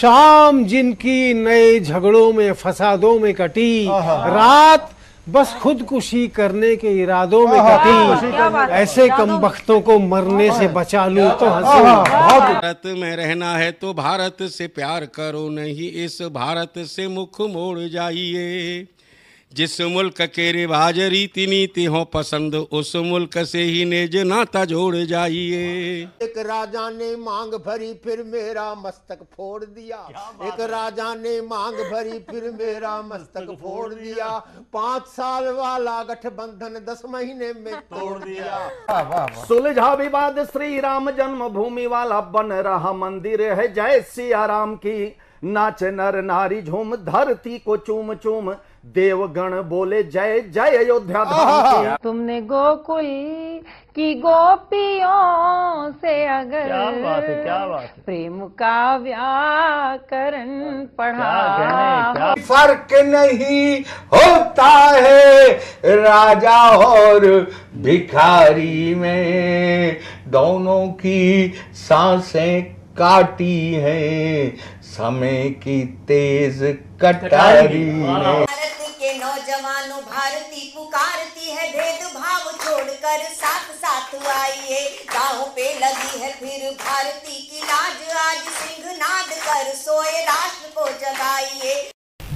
शाम जिनकी नए झगड़ों में फसादों में कटी रात बस खुदकुशी करने के इरादों में कटी ऐसे कम वक्तों को मरने से बचा लूं तो भारत में रहना है तो भारत से प्यार करो नहीं इस भारत से मुख मोड़ जाइए जिस मुल्क के रिवाज रीति नीति हो पसंद उस मुल्क से ही नेज नाता जोड़ जाइए एक राजा ने मांग भरी फिर मेरा मस्तक फोड़ दिया एक राजा ने मांग भरी फिर मेरा मस्तक फोड़ दिया पांच साल वाला गठबंधन दस महीने में तोड़ दिया सुलझा विवाद श्री राम जन्म भूमि वाला बन रहा मंदिर है जय सिया राम की नाच नर नारी झूम धरती को चूम चूम देवगण बोले जय जय अयोध्या तुमने गोकुल की गोपियों से अगर क्या बात है क्या बात है प्रेम का व्याकरण पढ़ा फर्क नहीं होता है राजा और भिखारी में दोनों की सांसें काटी हैं समय की तेज कटारी में हाँ, हाँ। के नौजवानों भारती पुकारती है भेदभाव छोड़कर साथ साथ आइए गाँव पे लगी है फिर भारती की लाज आज सिंह नाद कर सोए राष्ट्र को जगाइए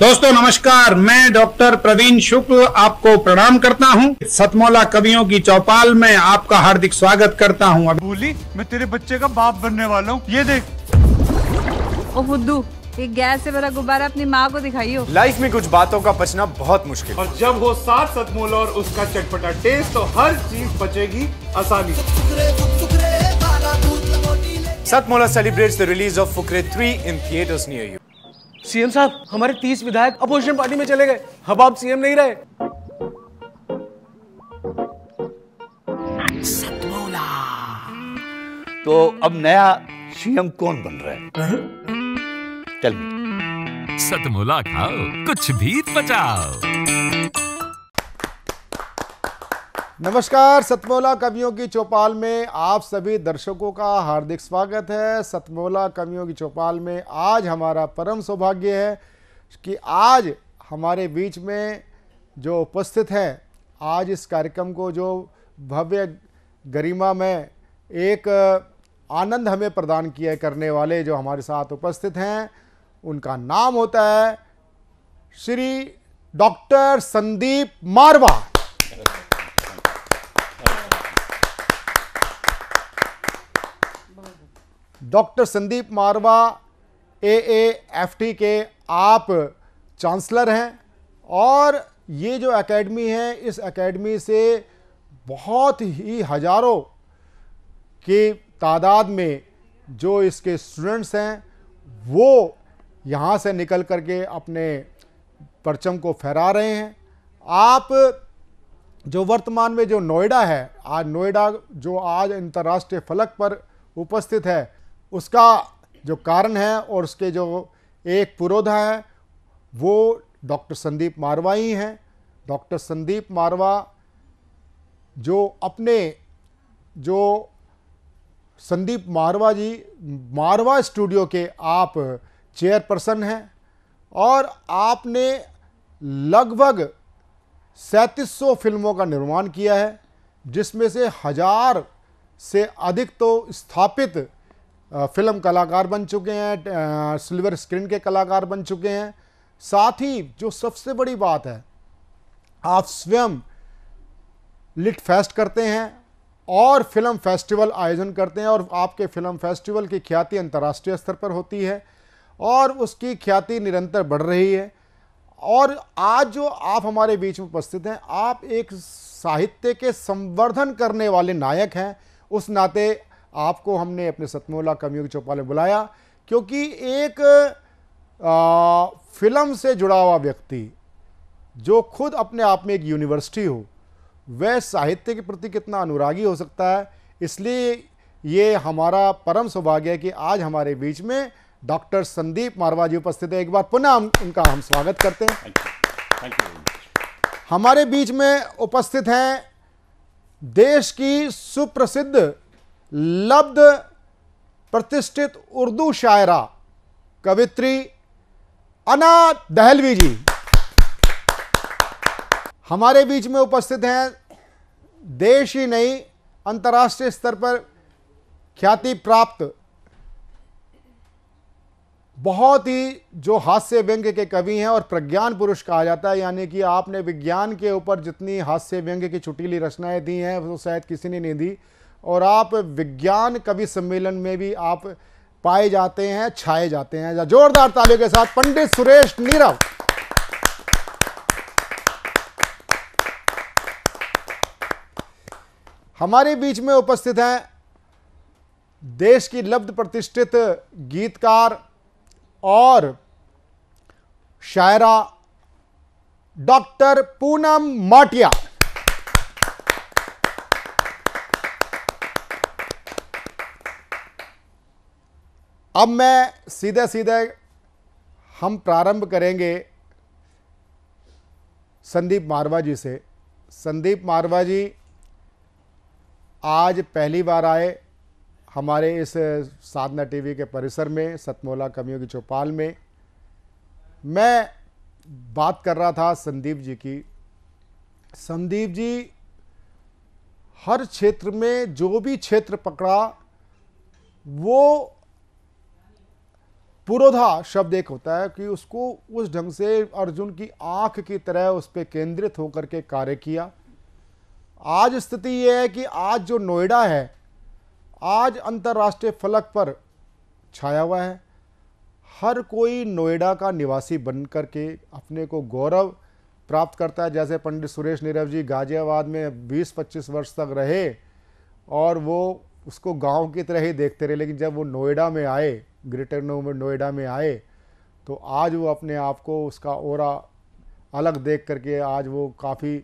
दोस्तों नमस्कार मैं डॉक्टर प्रवीण शुक्ल आपको प्रणाम करता हूं सतमौला कवियों की चौपाल में आपका हार्दिक स्वागत करता हूं अब बोली मैं तेरे बच्चे का बाप बनने वाला हूं ये देख ओ बुद्धू ये गैस से भरा गुब्बारा अपनी माँ को दिखाइयो लाइफ में कुछ बातों का बचना बहुत मुश्किल और जब वो सात सतमोल और उसका चटपटा टेस्ट तो हर चीज बचेगी आसानी Satmola celebrates the release of Fukrey three in theatres near you CM साहब हमारे तीस विधायक अपोजिशन पार्टी में चले गए अब आप सीएम नहीं रहे तो अब नया सीएम कौन बन रहा है चल सतमुला खाओ कुछ भी बचाओ नमस्कार सतमोला कवियों की चौपाल में आप सभी दर्शकों का हार्दिक स्वागत है सतमोला कवियों की चौपाल में आज हमारा परम सौभाग्य है कि आज हमारे बीच में जो उपस्थित हैं आज इस कार्यक्रम को जो भव्य गरिमा में एक आनंद हमें प्रदान किए करने वाले जो हमारे साथ उपस्थित हैं उनका नाम होता है Shri doctor Sandeep Marwah doctor Sandeep Marwah A F T के आप चांसलर हैं और ये जो एकेडमी है इस एकेडमी से बहुत ही हजारों के तादाद में जो इसके स्टूडेंट्स हैं वो यहाँ से निकल कर के अपने परचम को फहरा रहे हैं आप जो वर्तमान में जो नोएडा है आज नोएडा जो आज अंतर्राष्ट्रीय फलक पर उपस्थित है उसका जो कारण है और उसके जो एक पुरोधा है वो डॉक्टर संदीप मारवा ही हैं डॉक्टर संदीप मारवा जो अपने जो संदीप मारवा जी मारवा स्टूडियो के आप चेयरपर्सन हैं और आपने लगभग सैंतीस फिल्मों का निर्माण किया है जिसमें से हजार से अधिक तो स्थापित फिल्म कलाकार बन चुके हैं सिल्वर स्क्रीन के कलाकार बन चुके हैं साथ ही जो सबसे बड़ी बात है आप स्वयं लिट फेस्ट करते हैं और फिल्म फेस्टिवल आयोजन करते हैं और आपके फिल्म फेस्टिवल की ख्याति अंतर्राष्ट्रीय स्तर पर होती है और उसकी ख्याति निरंतर बढ़ रही है और आज जो आप हमारे बीच में उपस्थित हैं आप एक साहित्य के संवर्धन करने वाले नायक हैं उस नाते आपको हमने अपने सतमोला कमयुग चौपाल में बुलाया क्योंकि एक आ, फिल्म से जुड़ा हुआ व्यक्ति जो खुद अपने आप में एक यूनिवर्सिटी हो वह साहित्य के प्रति कितना अनुरागी हो सकता है इसलिए ये हमारा परम सौभाग्य है कि आज हमारे बीच में डॉक्टर संदीप मारवा जी उपस्थित है एक बार पुनः हम उनका हम स्वागत करते हैं Thank you. Thank you. हमारे बीच में उपस्थित हैं देश की सुप्रसिद्ध लब्ध प्रतिष्ठित उर्दू शायरा कवित्री अना दहलवी जी हमारे बीच में उपस्थित हैं देश ही नहीं अंतर्राष्ट्रीय स्तर पर ख्याति प्राप्त बहुत ही जो हास्य व्यंग्य के कवि हैं और प्रज्ञान पुरुष कहा जाता है यानी कि आपने विज्ञान के ऊपर जितनी हास्य व्यंग्य की छुटीली रचनाएं दी हैं वो शायद किसी ने नहीं दी और आप विज्ञान कवि सम्मेलन में भी आप पाए जाते हैं छाए जाते हैं जोरदार तालियों के साथ पंडित सुरेश नीरव हमारे बीच में उपस्थित हैं देश की लब्ध प्रतिष्ठित गीतकार और शायरा डॉक्टर पूनम माटिया अब मैं सीधे सीधे हम प्रारंभ करेंगे संदीप मारवा जी से संदीप मारवा जी आज पहली बार आए हमारे इस साधना टीवी के परिसर में सतमोला की चौपाल में मैं बात कर रहा था संदीप जी की संदीप जी हर क्षेत्र में जो भी क्षेत्र पकड़ा वो पुरोधा शब्द एक होता है कि उसको उस ढंग से अर्जुन की आंख की तरह उस पर केंद्रित होकर के कार्य किया आज स्थिति ये है कि आज जो नोएडा है आज अंतर्राष्ट्रीय फलक पर छाया हुआ है हर कोई नोएडा का निवासी बन कर के अपने को गौरव प्राप्त करता है जैसे पंडित सुरेश नीरव जी गाजियाबाद में 20-25 वर्ष तक रहे और वो उसको गांव की तरह ही देखते रहे लेकिन जब वो नोएडा में आए ग्रेटर नोएडा में आए तो आज वो अपने आप को उसका और अलग देख करके आज वो काफ़ी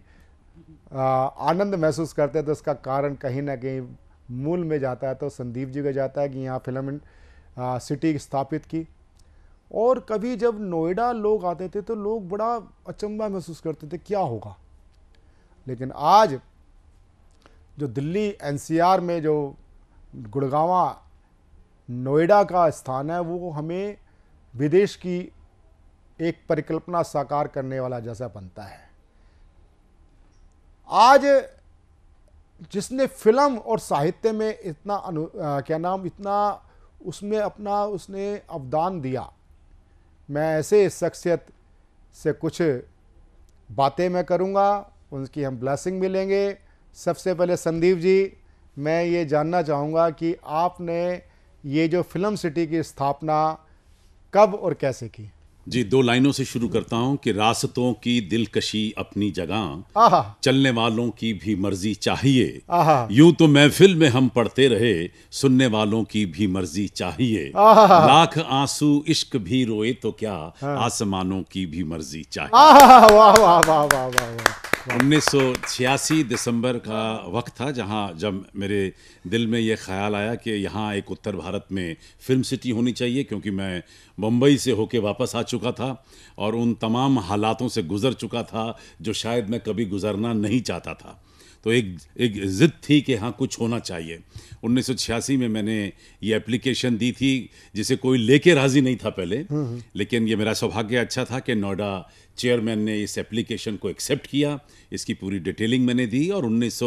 आनंद महसूस करते हैं तो इसका कारण कहीं ना कहीं मूल में जाता है तो संदीप जी का जाता है कि यहाँ फिल्म सिटी स्थापित की और कभी जब नोएडा लोग आते थे तो लोग बड़ा अचंबा महसूस करते थे क्या होगा लेकिन आज जो दिल्ली एनसीआर में जो गुड़गावा नोएडा का स्थान है वो हमें विदेश की एक परिकल्पना साकार करने वाला जैसा बनता है आज जिसने फिल्म और साहित्य में इतना अनु आ, क्या नाम इतना उसमें अपना उसने अवदान दिया मैं ऐसे शख्सियत से कुछ बातें मैं करूँगा उनकी हम ब्लेसिंग मिलेंगे सबसे पहले संदीप जी मैं ये जानना चाहूँगा कि आपने ये जो फिल्म सिटी की स्थापना कब और कैसे की जी दो लाइनों से शुरू करता हूँ कि रास्तों की दिलकशी अपनी जगह चलने वालों की भी मर्जी चाहिए यूं तो महफिल में हम पढ़ते रहे सुनने वालों की भी मर्जी चाहिए लाख आंसू इश्क भी रोए तो क्या हाँ। आसमानों की भी मर्जी चाहिए वाह वाह वाह वाह वाह 1986 दिसंबर का वक्त था जहां जब मेरे दिल में ये ख्याल आया कि यहाँ एक उत्तर भारत में फिल्म सिटी होनी चाहिए क्योंकि मैं मुंबई से होके वापस आ चुका था और उन तमाम हालातों से गुज़र चुका था जो शायद मैं कभी गुज़रना नहीं चाहता था तो एक एक ज़िद थी कि हाँ कुछ होना चाहिए 1986 में मैंने ये एप्लीकेशन दी थी जिसे कोई लेके राज़ी नहीं था पहले हम्म, हम्म। लेकिन ये मेरा सौभाग्य अच्छा था कि नोएडा चेयरमैन ने इस एप्लीकेशन को एक्सेप्ट किया इसकी पूरी डिटेलिंग मैंने दी और उन्नीस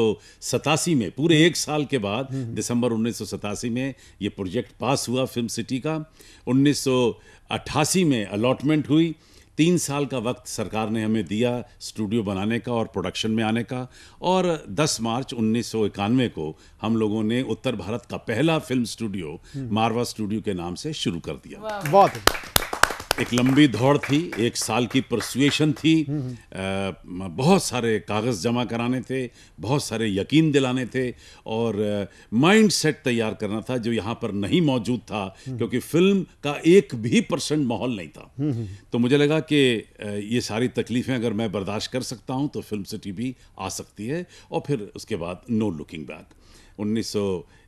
में पूरे एक साल के बाद दिसंबर उन्नीस में ये प्रोजेक्ट पास हुआ फिल्म सिटी का उन्नीस में अलॉटमेंट हुई तीन साल का वक्त सरकार ने हमें दिया स्टूडियो बनाने का और प्रोडक्शन में आने का और 10 मार्च उन्नीस को हम लोगों ने उत्तर भारत का पहला फिल्म स्टूडियो मारवा स्टूडियो के नाम से शुरू कर दिया बहुत एक लंबी दौड़ थी एक साल की परसुएशन थी बहुत सारे कागज़ जमा कराने थे बहुत सारे यकीन दिलाने थे और माइंड सेट तैयार करना था जो यहाँ पर नहीं मौजूद था क्योंकि फिल्म का एक भी परसेंट माहौल नहीं था तो मुझे लगा कि ये सारी तकलीफ़ें अगर मैं बर्दाश्त कर सकता हूँ तो फिल्म सिटी भी आ सकती है और फिर उसके बाद नो लुकिंग बैक उन्नीस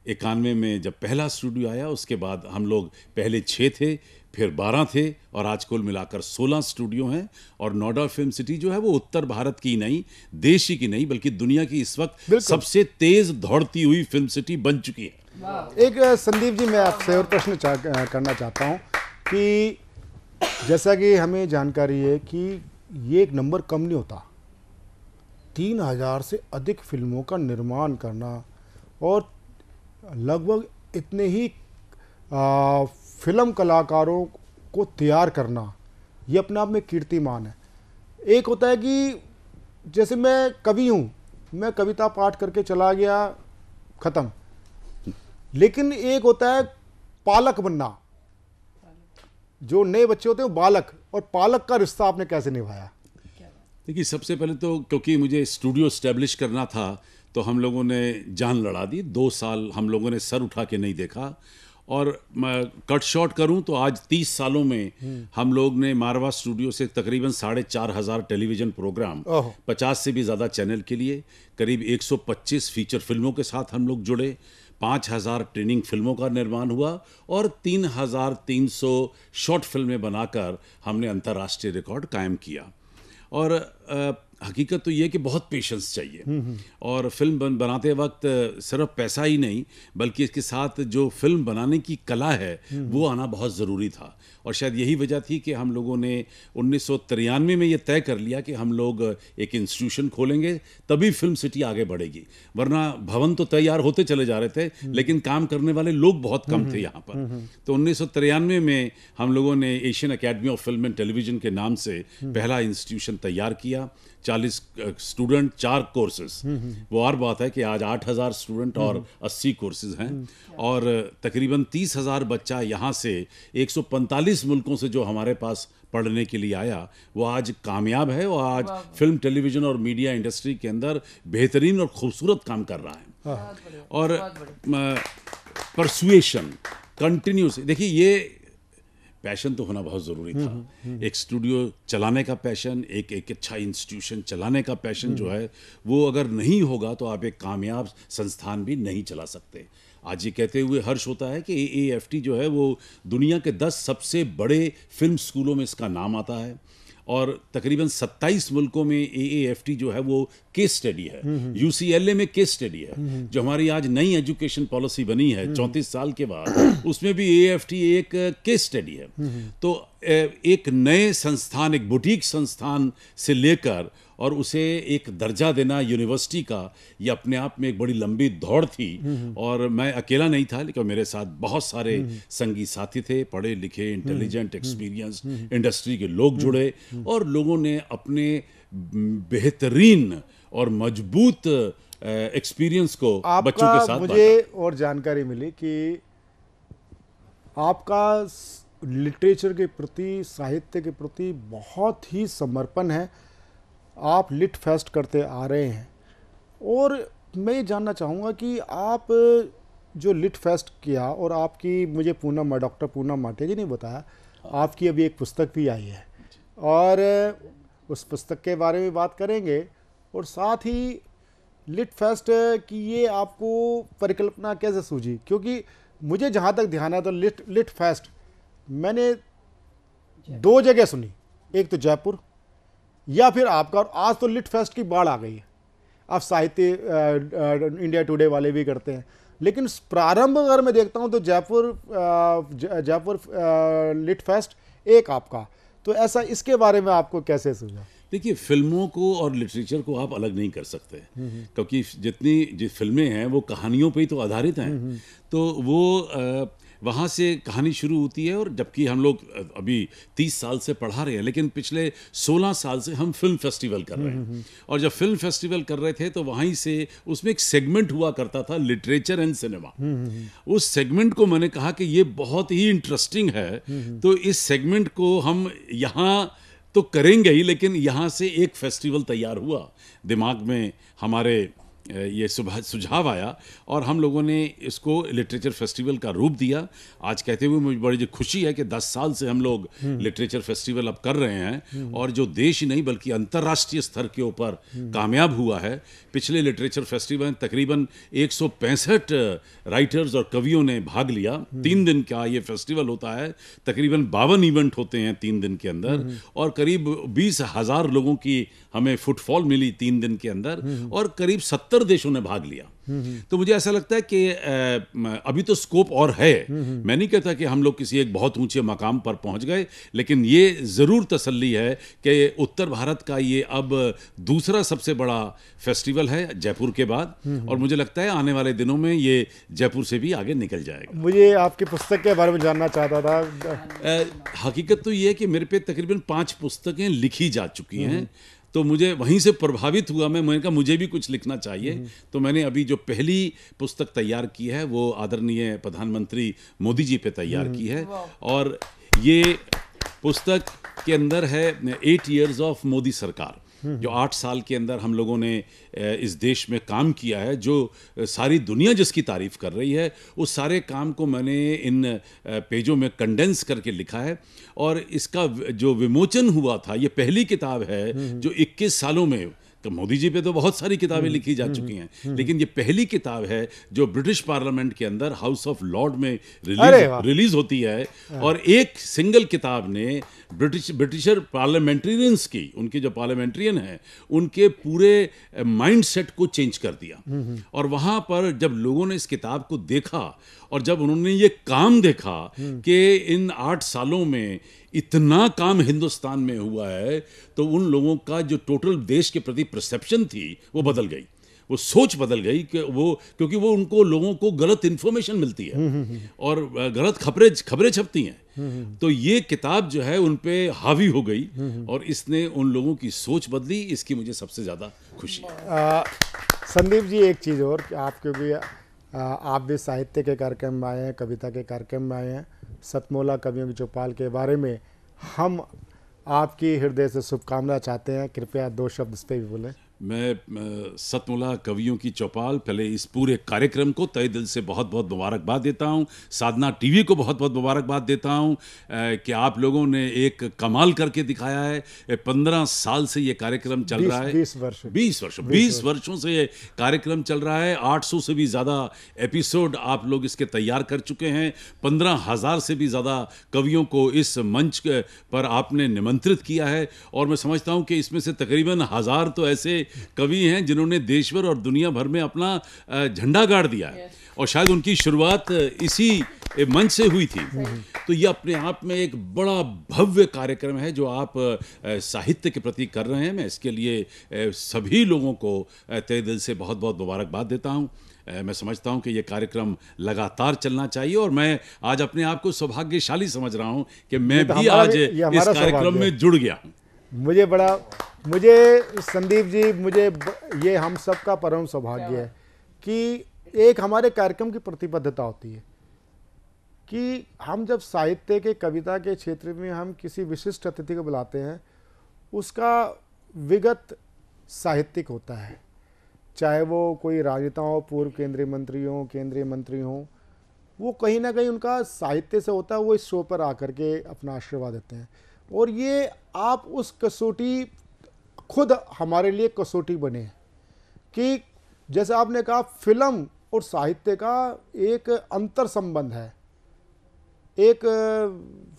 इक्यानवे में जब पहला स्टूडियो आया उसके बाद हम लोग पहले छः थे फिर बारह थे और आज कुल मिलाकर सोलह स्टूडियो हैं और नोएडा फिल्म सिटी जो है वो उत्तर भारत की नहीं देश ही की नहीं बल्कि दुनिया की इस वक्त सबसे तेज दौड़ती हुई फिल्म सिटी बन चुकी है एक संदीप जी मैं आपसे और प्रश्न चा, करना चाहता हूँ कि जैसा कि हमें जानकारी है कि ये एक नंबर कम नहीं होता तीन हजार से अधिक फिल्मों का निर्माण करना और लगभग इतने ही फिल्म कलाकारों को तैयार करना ये अपने आप में कीर्तिमान है एक होता है कि जैसे मैं कवि हूँ मैं कविता पाठ करके चला गया ख़त्म लेकिन एक होता है पालक बनना जो नए बच्चे होते हैं बालक और पालक का रिश्ता आपने कैसे निभाया देखिए सबसे पहले तो क्योंकि मुझे स्टूडियो स्टैब्लिश करना था तो हम लोगों ने जान लड़ा दी दो साल हम लोगों ने सर उठा के नहीं देखा और मैं कट शॉर्ट करूं तो आज तीस सालों में हम लोग ने मारवा स्टूडियो से तकरीबन साढ़े चार हज़ार टेलीविज़न प्रोग्राम पचास से भी ज़्यादा चैनल के लिए करीब 125 फीचर फिल्मों के साथ हम लोग जुड़े पाँच हज़ार ट्रेनिंग फिल्मों का निर्माण हुआ और तीन हज़ार तीन सौ शॉर्ट फिल्में बनाकर हमने अंतर्राष्ट्रीय रिकॉर्ड कायम किया और हकीकत तो ये कि बहुत पेशेंस चाहिए हम्म, हम्म। और फिल्म बन, बनाते वक्त सिर्फ पैसा ही नहीं बल्कि इसके साथ जो फिल्म बनाने की कला है हम्म। वो आना बहुत ज़रूरी था और शायद यही वजह थी कि हम लोगों ने उन्नीस में ये तय कर लिया कि हम लोग एक इंस्टीट्यूशन खोलेंगे तभी फिल्म सिटी आगे बढ़ेगी वरना भवन तो तैयार होते चले जा रहे थे लेकिन काम करने वाले लोग बहुत कम थे यहाँ पर तो उन्नीस में हम लोगों ने Asian Academy of Film and Television के नाम से पहला इंस्टीट्यूशन तैयार किया चालीस स्टूडेंट चार कोर्सेज वो और बात है कि आज आठ हज़ार स्टूडेंट और अस्सी कोर्सेज हैं और तकरीबन तीस हज़ार बच्चा यहाँ से एक सौ पैंतालीस चालीस मुल्कों से जो हमारे पास पढ़ने के लिए आया वो आज कामयाब है और आज फिल्म टेलीविज़न और मीडिया इंडस्ट्री के अंदर बेहतरीन और खूबसूरत काम कर रहा है हाँ। और परसुएशन कंटिन्यूस देखिए ये पैशन तो होना बहुत ज़रूरी था हम्म, हम्म, हम्म। एक स्टूडियो चलाने का पैशन एक एक अच्छा इंस्टीट्यूशन चलाने का पैशन जो है वो अगर नहीं होगा तो आप एक कामयाब संस्थान भी नहीं चला सकते आज ये कहते हुए हर्ष होता है कि ए एफ टी जो है वो दुनिया के दस सबसे बड़े फिल्म स्कूलों में इसका नाम आता है और तकरीबन 27 मुल्कों में ए एफ टी जो है वो केस स्टडी है यू सी एल ए में केस स्टडी है हम्म, हम्म। जो हमारी आज नई एजुकेशन पॉलिसी बनी है हम्म, चौंतीस साल के बाद उसमें भी तो, ए एफ टी एक केस स्टडी है तो एक नए संस्थान एक बुटीक संस्थान से लेकर और उसे एक दर्जा देना यूनिवर्सिटी का ये अपने आप में एक बड़ी लंबी दौड़ थी और मैं अकेला नहीं था लेकिन मेरे साथ बहुत सारे संगी साथी थे पढ़े लिखे इंटेलिजेंट एक्सपीरियंस इंडस्ट्री के लोग जुड़े और लोगों ने अपने बेहतरीन और मजबूत एक्सपीरियंस को बच्चों के साथ मुझे और जानकारी मिली कि आपका लिटरेचर के प्रति साहित्य के प्रति बहुत ही समर्पण है आप लिट फेस्ट करते आ रहे हैं और मैं ये जानना चाहूँगा कि आप जो लिट फेस्ट किया और आपकी मुझे पूनम डॉक्टर पूनम माटे जी ने बताया आपकी अभी एक पुस्तक भी आई है और उस पुस्तक के बारे में बात करेंगे और साथ ही लिट फेस्ट की ये आपको परिकल्पना कैसे सूझी क्योंकि मुझे जहाँ तक ध्यान है तो लिट लिट फेस्ट मैंने दो जगह सुनी एक तो जयपुर या फिर आपका और आज तो लिट फेस्ट की बाढ़ आ गई है आप साहित्य इंडिया टुडे वाले भी करते हैं लेकिन प्रारंभ अगर मैं देखता हूँ तो जयपुर जयपुर लिट फेस्ट एक आपका तो ऐसा इसके बारे में आपको कैसे सुझा देखिए फिल्मों को और लिटरेचर को आप अलग नहीं कर सकते हम्म, हम्म। क्योंकि जितनी जिस फिल्में हैं वो कहानियों पे ही तो आधारित हैं हम्म, तो वो वहाँ से कहानी शुरू होती है और जबकि हम लोग अभी तीस साल से पढ़ा रहे हैं लेकिन पिछले सोलह साल से हम फिल्म फेस्टिवल कर रहे हैं और जब फिल्म फेस्टिवल कर रहे थे तो वहीं से उसमें एक सेगमेंट हुआ करता था लिटरेचर एंड सिनेमा उस सेगमेंट को मैंने कहा कि ये बहुत ही इंटरेस्टिंग है तो इस सेगमेंट को हम यहाँ तो करेंगे ही लेकिन यहाँ से एक फेस्टिवल तैयार हुआ दिमाग में हमारे ये सुबह सुझाव आया और हम लोगों ने इसको लिटरेचर फेस्टिवल का रूप दिया आज कहते हुए मुझे बड़ी खुशी है कि 10 साल से हम लोग हम्म। लिटरेचर फेस्टिवल अब कर रहे हैं हम्म। और जो देश ही नहीं बल्कि अंतर्राष्ट्रीय स्तर के ऊपर हम्म। कामयाब हुआ है पिछले लिटरेचर फेस्टिवल में तकरीबन एक राइटर्स और कवियों ने भाग लिया तीन दिन का ये फेस्टिवल होता है तकरीबन बावन इवेंट होते हैं तीन दिन के अंदर और करीब बीस हज़ार लोगों की हमें फुटफॉल मिली तीन दिन के अंदर और करीब सत्तर सत्तर देशों ने भाग लिया तो मुझे ऐसा लगता है कि अभी तो स्कोप और है मैं नहीं कहता कि हम लोग किसी एक बहुत ऊंचे मकाम पर पहुंच गए लेकिन ये ज़रूर तसल्ली है कि उत्तर भारत का ये अब दूसरा सबसे बड़ा फेस्टिवल है जयपुर के बाद और मुझे लगता है आने वाले दिनों में ये जयपुर से भी आगे निकल जाएगा मुझे आपकी पुस्तक के बारे में जानना चाहता था हकीकत तो ये है कि मेरे पे तकरीबन पाँच पुस्तकें लिखी जा चुकी हैं तो मुझे वहीं से प्रभावित हुआ मैं मैंने कहा मुझे भी कुछ लिखना चाहिए हम्म। तो मैंने अभी जो पहली पुस्तक तैयार की है वो आदरणीय प्रधानमंत्री मोदी जी पे तैयार हम्म। की है और ये पुस्तक के अंदर है एट ईयर्स ऑफ मोदी सरकार जो आठ साल के अंदर हम लोगों ने इस देश में काम किया है जो सारी दुनिया जिसकी तारीफ कर रही है उस सारे काम को मैंने इन पेजों में कंडेंस करके लिखा है और इसका जो विमोचन हुआ था ये पहली किताब है जो 21 सालों में तो मोदी जी पे तो बहुत सारी किताबें हम्म, लिखी जा हम्म, चुकी हैं हम्म, लेकिन ये पहली किताब है जो ब्रिटिश पार्लियामेंट के अंदर हाउस ऑफ लॉर्ड में रिलीज रिलीज होती है हाँ। और एक सिंगल किताब ने ब्रिटिश ब्रिटिशर पार्लियामेंट्रियंस की उनके जो पार्लियामेंट्रियन हैं उनके पूरे माइंड सेट को चेंज कर दिया और वहाँ पर जब लोगों ने इस किताब को देखा और जब उन्होंने ये काम देखा कि इन आठ सालों में इतना काम हिंदुस्तान में हुआ है तो उन लोगों का जो टोटल देश के प्रति परसेप्शन थी वो बदल गई वो सोच बदल गई कि वो क्योंकि वो उनको लोगों को गलत इन्फॉर्मेशन मिलती है हम्म, हम्म, हम्म। और गलत खबरें खबरें छपती हैं तो ये किताब जो है उन पर हावी हो गई और इसने उन लोगों की सोच बदली इसकी मुझे सबसे ज़्यादा खुशी संदीप जी एक चीज़ और आप क्योंकि आप भी साहित्य के कार्यक्रम में आए हैं कविता के कार्यक्रम में आए हैं सतमोला कवियों की चौपाल के बारे में हम आपकी हृदय से शुभकामना चाहते हैं कृपया दो शब्द इस पर भी बोलें मैं सतमुला कवियों की चौपाल पहले इस पूरे कार्यक्रम को तय दिल से बहुत बहुत मुबारकबाद देता हूं साधना टीवी को बहुत बहुत मुबारकबाद देता हूं कि आप लोगों ने एक कमाल करके दिखाया है पंद्रह साल से ये कार्यक्रम चल रहा है बीस वर्ष बीस वर्ष बीस वर्षों से ये कार्यक्रम चल रहा है आठ सौ से भी ज़्यादा एपिसोड आप लोग इसके तैयार कर चुके हैं पंद्रह हज़ार से भी ज़्यादा कवियों को इस मंच पर आपने निमंत्रित किया है और मैं समझता हूँ कि इसमें से तकरीबन हज़ार तो ऐसे कवि हैं जिन्होंने देश भर और दुनिया भर में अपना झंडा गाड़ दिया है और शायद उनकी शुरुआत इसी मंच से हुई थी तो ये अपने आप में एक बड़ा भव्य कार्यक्रम है जो आप साहित्य के प्रति कर रहे हैं मैं इसके लिए सभी लोगों को तेरे दिल से बहुत बहुत मुबारकबाद देता हूँ मैं समझता हूँ कि ये कार्यक्रम लगातार चलना चाहिए और मैं आज अपने आप को सौभाग्यशाली समझ रहा हूँ कि मैं तो भी आज इस कार्यक्रम में जुड़ गया हूँ मुझे बड़ा मुझे संदीप जी मुझे ये हम सब का परम सौभाग्य है कि एक हमारे कार्यक्रम की प्रतिबद्धता होती है कि हम जब साहित्य के कविता के क्षेत्र में हम किसी विशिष्ट अतिथि को बुलाते हैं उसका विगत साहित्यिक होता है चाहे वो कोई राजनेता हो पूर्व केंद्रीय मंत्री हों केंद्रीय मंत्री हों वो कहीं ना कहीं उनका साहित्य से होता है वो इस शो पर आकर के अपना आशीर्वाद देते हैं और ये आप उस कसौटी खुद हमारे लिए कसौटी बने कि जैसे आपने कहा फिल्म और साहित्य का एक अंतर संबंध है एक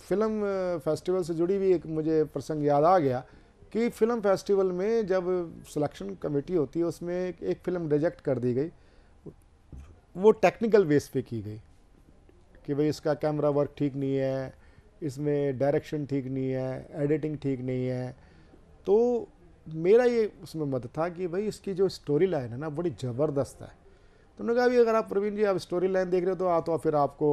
फिल्म फेस्टिवल से जुड़ी हुई एक मुझे प्रसंग याद आ गया कि फिल्म फेस्टिवल में जब सिलेक्शन कमेटी होती है उसमें एक फिल्म रिजेक्ट कर दी गई वो टेक्निकल बेस पे की गई कि भाई इसका कैमरा वर्क ठीक नहीं है इसमें डायरेक्शन ठीक नहीं है एडिटिंग ठीक नहीं है तो मेरा ये उसमें मत था कि भाई इसकी जो स्टोरी लाइन है ना बड़ी ज़बरदस्त है तो उन्होंने कहा भी अगर आप प्रवीण जी आप स्टोरी लाइन देख रहे हो तो आ तो फिर आपको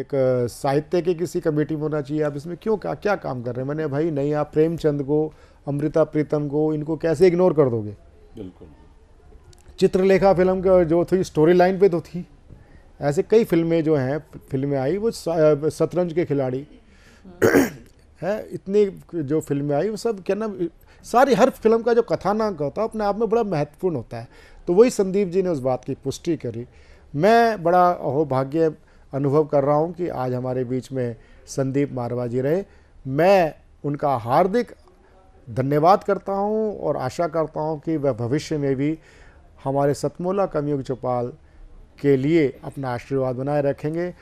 एक साहित्य की किसी कमेटी में होना चाहिए आप इसमें क्यों का क्या काम कर रहे हैं मैंने भाई नहीं आप प्रेमचंद को अमृता प्रीतम को इनको कैसे इग्नोर कर दोगे बिल्कुल चित्रलेखा फिल्म का जो थी स्टोरी लाइन पे तो थी ऐसे कई फिल्में जो हैं फिल्में आई वो शतरंज के खिलाड़ी है इतनी जो फिल्में आई वो सब क्या ना सारी हर फिल्म का जो कथानांक होता है अपने आप में बड़ा महत्वपूर्ण होता है तो वही संदीप जी ने उस बात की पुष्टि करी मैं बड़ा अहोभाग्य अनुभव कर रहा हूँ कि आज हमारे बीच में संदीप मारवा जी रहे मैं उनका हार्दिक धन्यवाद करता हूँ और आशा करता हूँ कि वह भविष्य में भी हमारे सतमोला कमयुग चौपाल के लिए अपना आशीर्वाद बनाए रखेंगे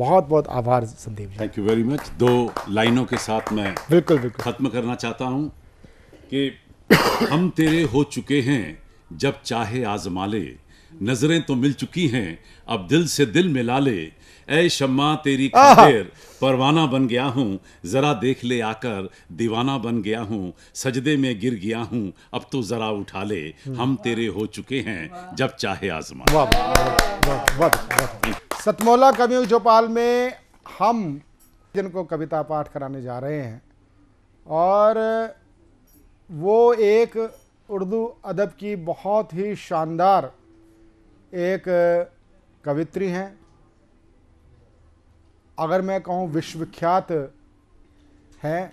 बहुत बहुत आभार Sandeep ji thank you very much दो लाइनों के साथ मैं बिल्कुल बिल्कुल खत्म करना चाहता हूँ कि हम तेरे हो चुके हैं जब चाहे आजमा ले नज़रें तो मिल चुकी हैं अब दिल से दिल मिला ले ऐ शम्मा तेरी खातिर परवाना बन गया हूँ जरा देख ले आकर दीवाना बन गया हूँ सजदे में गिर गया हूँ अब तो जरा उठा ले हम तेरे हो चुके हैं जब चाहे आजमा सतमौला कवि चौपाल में हम जिनको कविता पाठ कराने जा रहे हैं और वो एक उर्दू अदब की बहुत ही शानदार एक कवित्री हैं अगर मैं कहूँ विश्वविख्यात हैं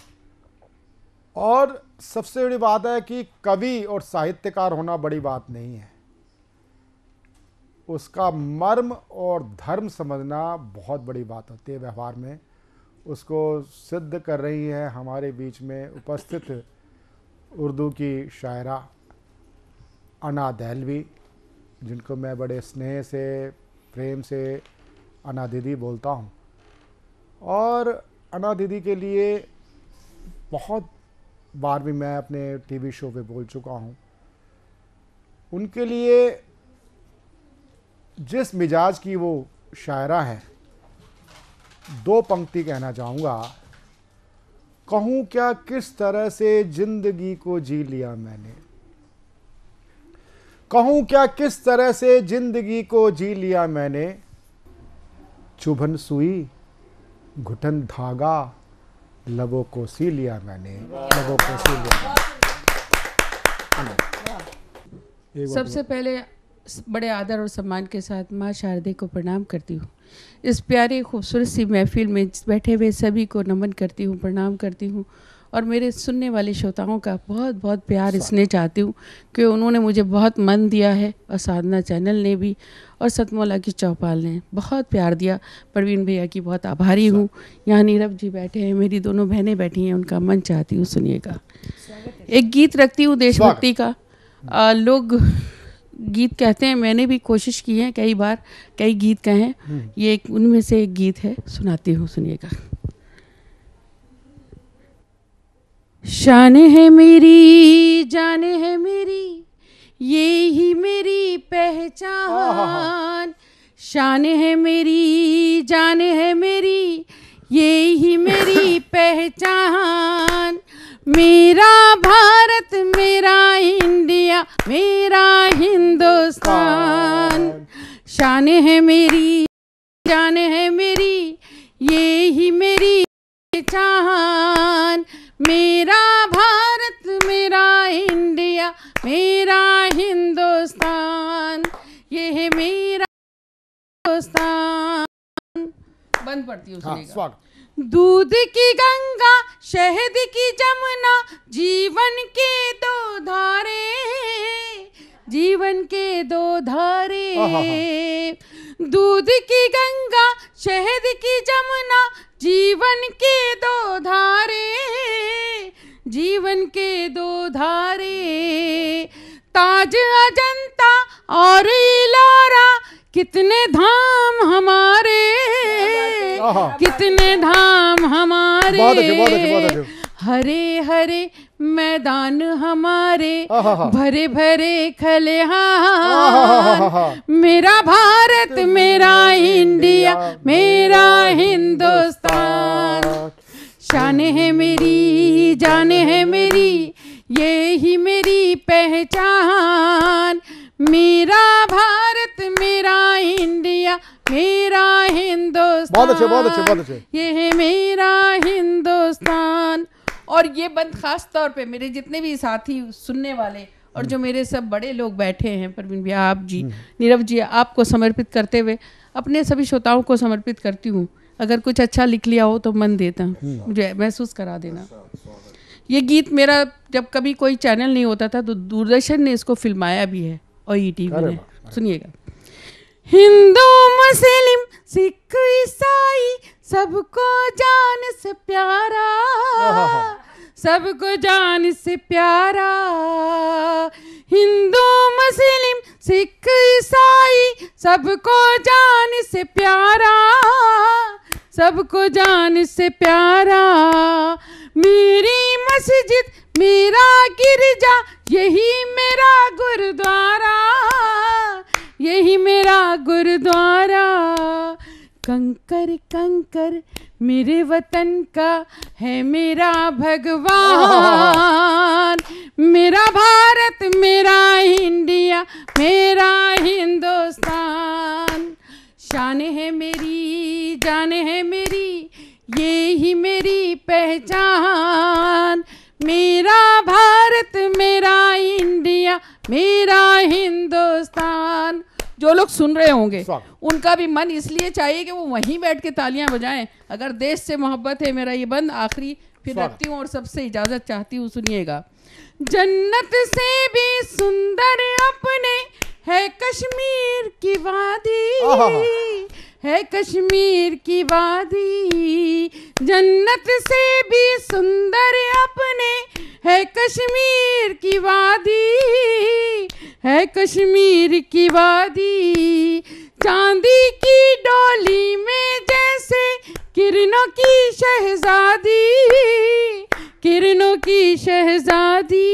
और सबसे बड़ी बात है कि कवि और साहित्यकार होना बड़ी बात नहीं है उसका मर्म और धर्म समझना बहुत बड़ी बात होती है व्यवहार में उसको सिद्ध कर रही है हमारे बीच में उपस्थित उर्दू की शायरा अना दहलवी जिनको मैं बड़े स्नेह से प्रेम से अना दीदी बोलता हूँ और अना दीदी के लिए बहुत बार भी मैं अपने टीवी शो पे बोल चुका हूँ उनके लिए जिस मिजाज की वो शायरा है दो पंक्ति कहना चाहूँगा कहूँ क्या किस तरह से जिंदगी को जी लिया मैंने कहूँ क्या किस तरह से जिंदगी को जी लिया मैंने चुभन सुई घुटन धागा लबों को सी लिया मैंने लबों को सी लिया हाँ। सबसे पहले बड़े आदर और सम्मान के साथ माँ शारदे को प्रणाम करती हूँ इस प्यारे खूबसूरत सी महफिल में बैठे हुए सभी को नमन करती हूँ प्रणाम करती हूँ और मेरे सुनने वाले श्रोताओं का बहुत बहुत प्यार इसलिए चाहती हूँ कि उन्होंने मुझे बहुत मन दिया है और साधना चैनल ने भी और सतमौला की चौपाल ने बहुत प्यार दिया प्रवीण भैया की बहुत आभारी हूँ यहाँ नीरव जी बैठे हैं मेरी दोनों बहनें बैठी हैं उनका मन चाहती हूँ सुनिएगा एक गीत रखती हूँ देशभक्ति का आ, लोग गीत कहते हैं मैंने भी कोशिश की है कई बार कई गीत कहें हम्म। ये ये उनमें से एक गीत है सुनाती हूँ सुनिएगा शान है मेरी जान है मेरी ये ही मेरी पहचान शान है मेरी जान है मेरी ये ही मेरी पहचान मेरा भारत मेरा इंडिया मेरा हिंदुस्तान शान है मेरी जान है मेरी ये ही मेरी पहचान मेरा भारत मेरा इंडिया मेरा हिंदुस्तान ये है मेरा हिंदुस्तान बंद पड़ती है हाँ, दूध की गंगा शहद की जमुना जीवन के दो धारे जीवन के दो धारे हाँ, हाँ, दूध की गंगा शहद की जमुना जीवन के दो धारे जीवन के दो धारे ताज अजंता और इलारा कितने धाम हमारे कितने धाम हमारे हरे हरे मैदान हमारे भरे भरे खलिहान मेरा भारत मेरा इंडिया मेरा हिंदुस्तान शान है मेरी जान है मेरी ये ही मेरी पहचान मेरा भारत मेरा इंडिया मेरा हिंदुस्तान बहुत अच्छे बहुत अच्छे बहुत अच्छे ये है मेरा हिंदुस्तान और ये बंद खास तौर पे मेरे जितने भी साथी सुनने वाले और जो मेरे सब बड़े लोग बैठे हैं परवीन भैया आप जी हम्म। नीरव जी आपको समर्पित करते हुए अपने सभी श्रोताओं को समर्पित करती हूँ अगर कुछ अच्छा लिख लिया हो तो मन देता हम्म। मुझे महसूस करा देना ये गीत मेरा जब कभी कोई चैनल नहीं होता था तो दूरदर्शन ने इसको फिल्माया भी है और ई टी ने सुनिएगा हिंदू मुस्लिम सिख ईसाई सबको जान से प्यारा सबको जान से प्यारा हिंदू मुस्लिम सिख ईसाई सबको जान से प्यारा सबको जान से प्यारा मेरी मस्जिद मेरा गिरजा यही मेरा गुरुद्वारा यही मेरा गुरुद्वारा कंकर कंकर मेरे वतन का है मेरा भगवान मेरा भारत मेरा इंडिया मेरा हिंदुस्तान शान है मेरी जान है मेरी ये ही मेरी पहचान मेरा भारत मेरा इंडिया मेरा हिंदुस्तान जो लोग सुन रहे होंगे उनका भी मन इसलिए चाहिए कि वो वहीं बैठ के तालियां बजाएं अगर देश से मोहब्बत है मेरा ये बंद आखिरी फिर रखती हूँ और सबसे इजाजत चाहती हूँ सुनिएगा जन्नत से भी सुंदर अपने है कश्मीर की वादी है कश्मीर की वादी जन्नत से भी सुंदर अपने है कश्मीर की वादी है कश्मीर की वादी चांदी की डोली में जैसे किरणों की शहजादी किरणों की शहजादी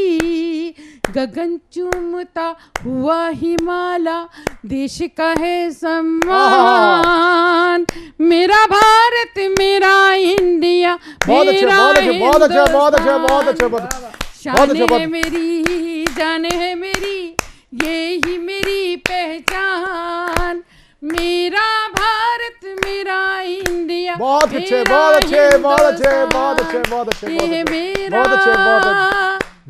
गगन चूमता हुआ हिमालय देश का है सम्मान मेरा भारत मेरा इंडिया बहुत अच्छे बहुत अच्छे बहुत अच्छे बहुत अच्छे बहुत अच्छे बहुत अच्छा, बहुत अच्छा, है मेरी जान है मेरी बहुत अच्छे मेरी पहचान मेरा भारत मेरा इंडिया बहुत अच्छे बहुत अच्छे बहुत अच्छे बहुत अच्छे बहुत अच्छे बहुत अच्छे बहुत अच्छे बहुत अच्छे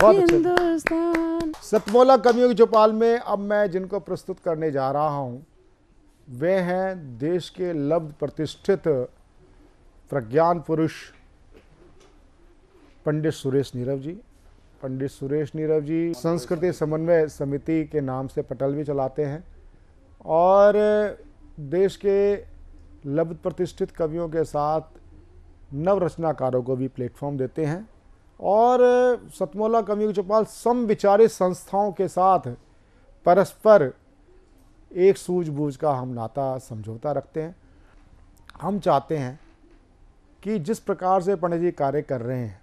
हिंदुस्तान सतमोला कवियों की चौपाल में अब मैं जिनको प्रस्तुत करने जा रहा हूँ वे हैं देश के लब्ध प्रतिष्ठित प्रज्ञान पुरुष पंडित सुरेश नीरव जी पंडित सुरेश नीरव जी संस्कृति समन्वय समिति के नाम से पटल भी चलाते हैं और देश के लब्ध प्रतिष्ठित कवियों के साथ नव रचनाकारों को भी प्लेटफॉर्म देते हैं और सतमोला कमयुग चौपाल विचारित संस्थाओं के साथ परस्पर एक सूझबूझ का हम नाता समझौता रखते हैं हम चाहते हैं कि जिस प्रकार से पंडित जी कार्य कर रहे हैं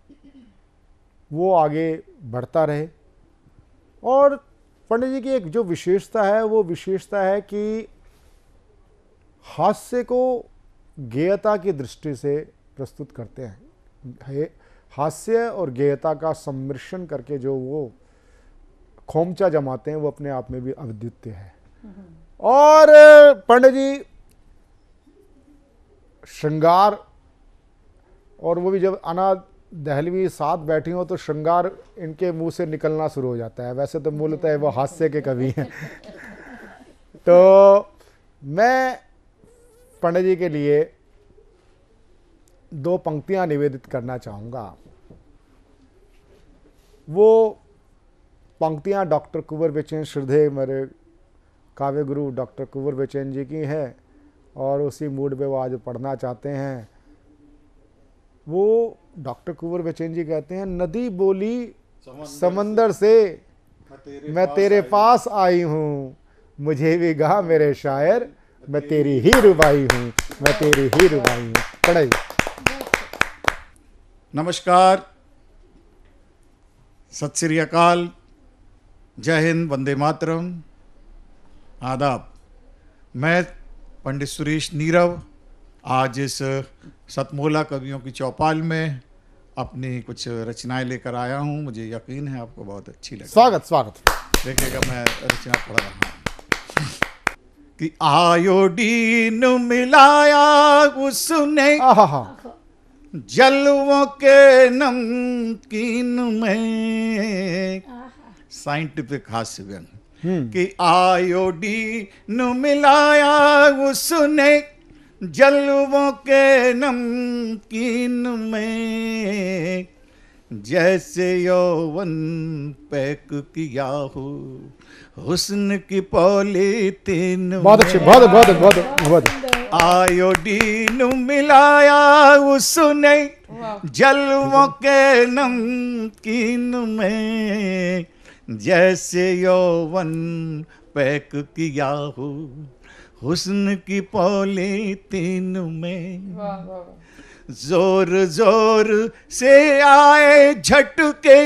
वो आगे बढ़ता रहे और पंडित जी की एक जो विशेषता है वो विशेषता है कि हास्य को गेयता की दृष्टि से प्रस्तुत करते हैं हास्य और गेयता का सम्मिश्रण करके जो वो खोमचा जमाते हैं वो अपने आप में भी अद्वितीय है और पंडित जी श्रृंगार और वो भी जब अना दहलवी साथ बैठी हो तो श्रृंगार इनके मुंह से निकलना शुरू हो जाता है वैसे तो मूलतः वो हास्य के कवि हैं तो मैं पंडित जी के लिए दो पंक्तियां निवेदित करना चाहूँगा वो पंक्तियां डॉक्टर कुंवर बेचैन श्रद्धे मेरे काव्य गुरु डॉक्टर कुंवर बेचैन जी की हैं और उसी मूड में वो आज पढ़ना चाहते हैं वो डॉक्टर कुंवर बेचैन जी कहते हैं नदी बोली समंदर, से, से मैं तेरे, मैं पास आई हूँ मुझे भी गा मेरे शायर मैं तेरी ही रुबाई हूँ मैं तेरी ही रुबाई हूँ पढ़ाई नमस्कार सत श्री अकाल जय हिंद वंदे मातरम आदाब मैं पंडित सुरेश नीरव आज इस सतमोला कवियों की चौपाल में अपनी कुछ रचनाएं लेकर आया हूं मुझे यकीन है आपको बहुत अच्छी लगी स्वागत स्वागत देखिएगा मैं रचना पढ़ रहा हूँ कि आयोडीन मिलाया उसने जलवों के नमकीन में साइंटिफिक हास्य व्यंग हम्म। कि आयोडीन मिलाया उसने जलवों के नमकीन में जैसे यौवन पैक किया हो हुस्न की पौली तीन बहुत अच्छे बहुत बहुत बहुत बहुत आयोडीन मिलाया उसने जलवों के नमकीन में जैसे यौवन पैक किया हो हुस्न की पौली तीन में जोर जोर से आए झटके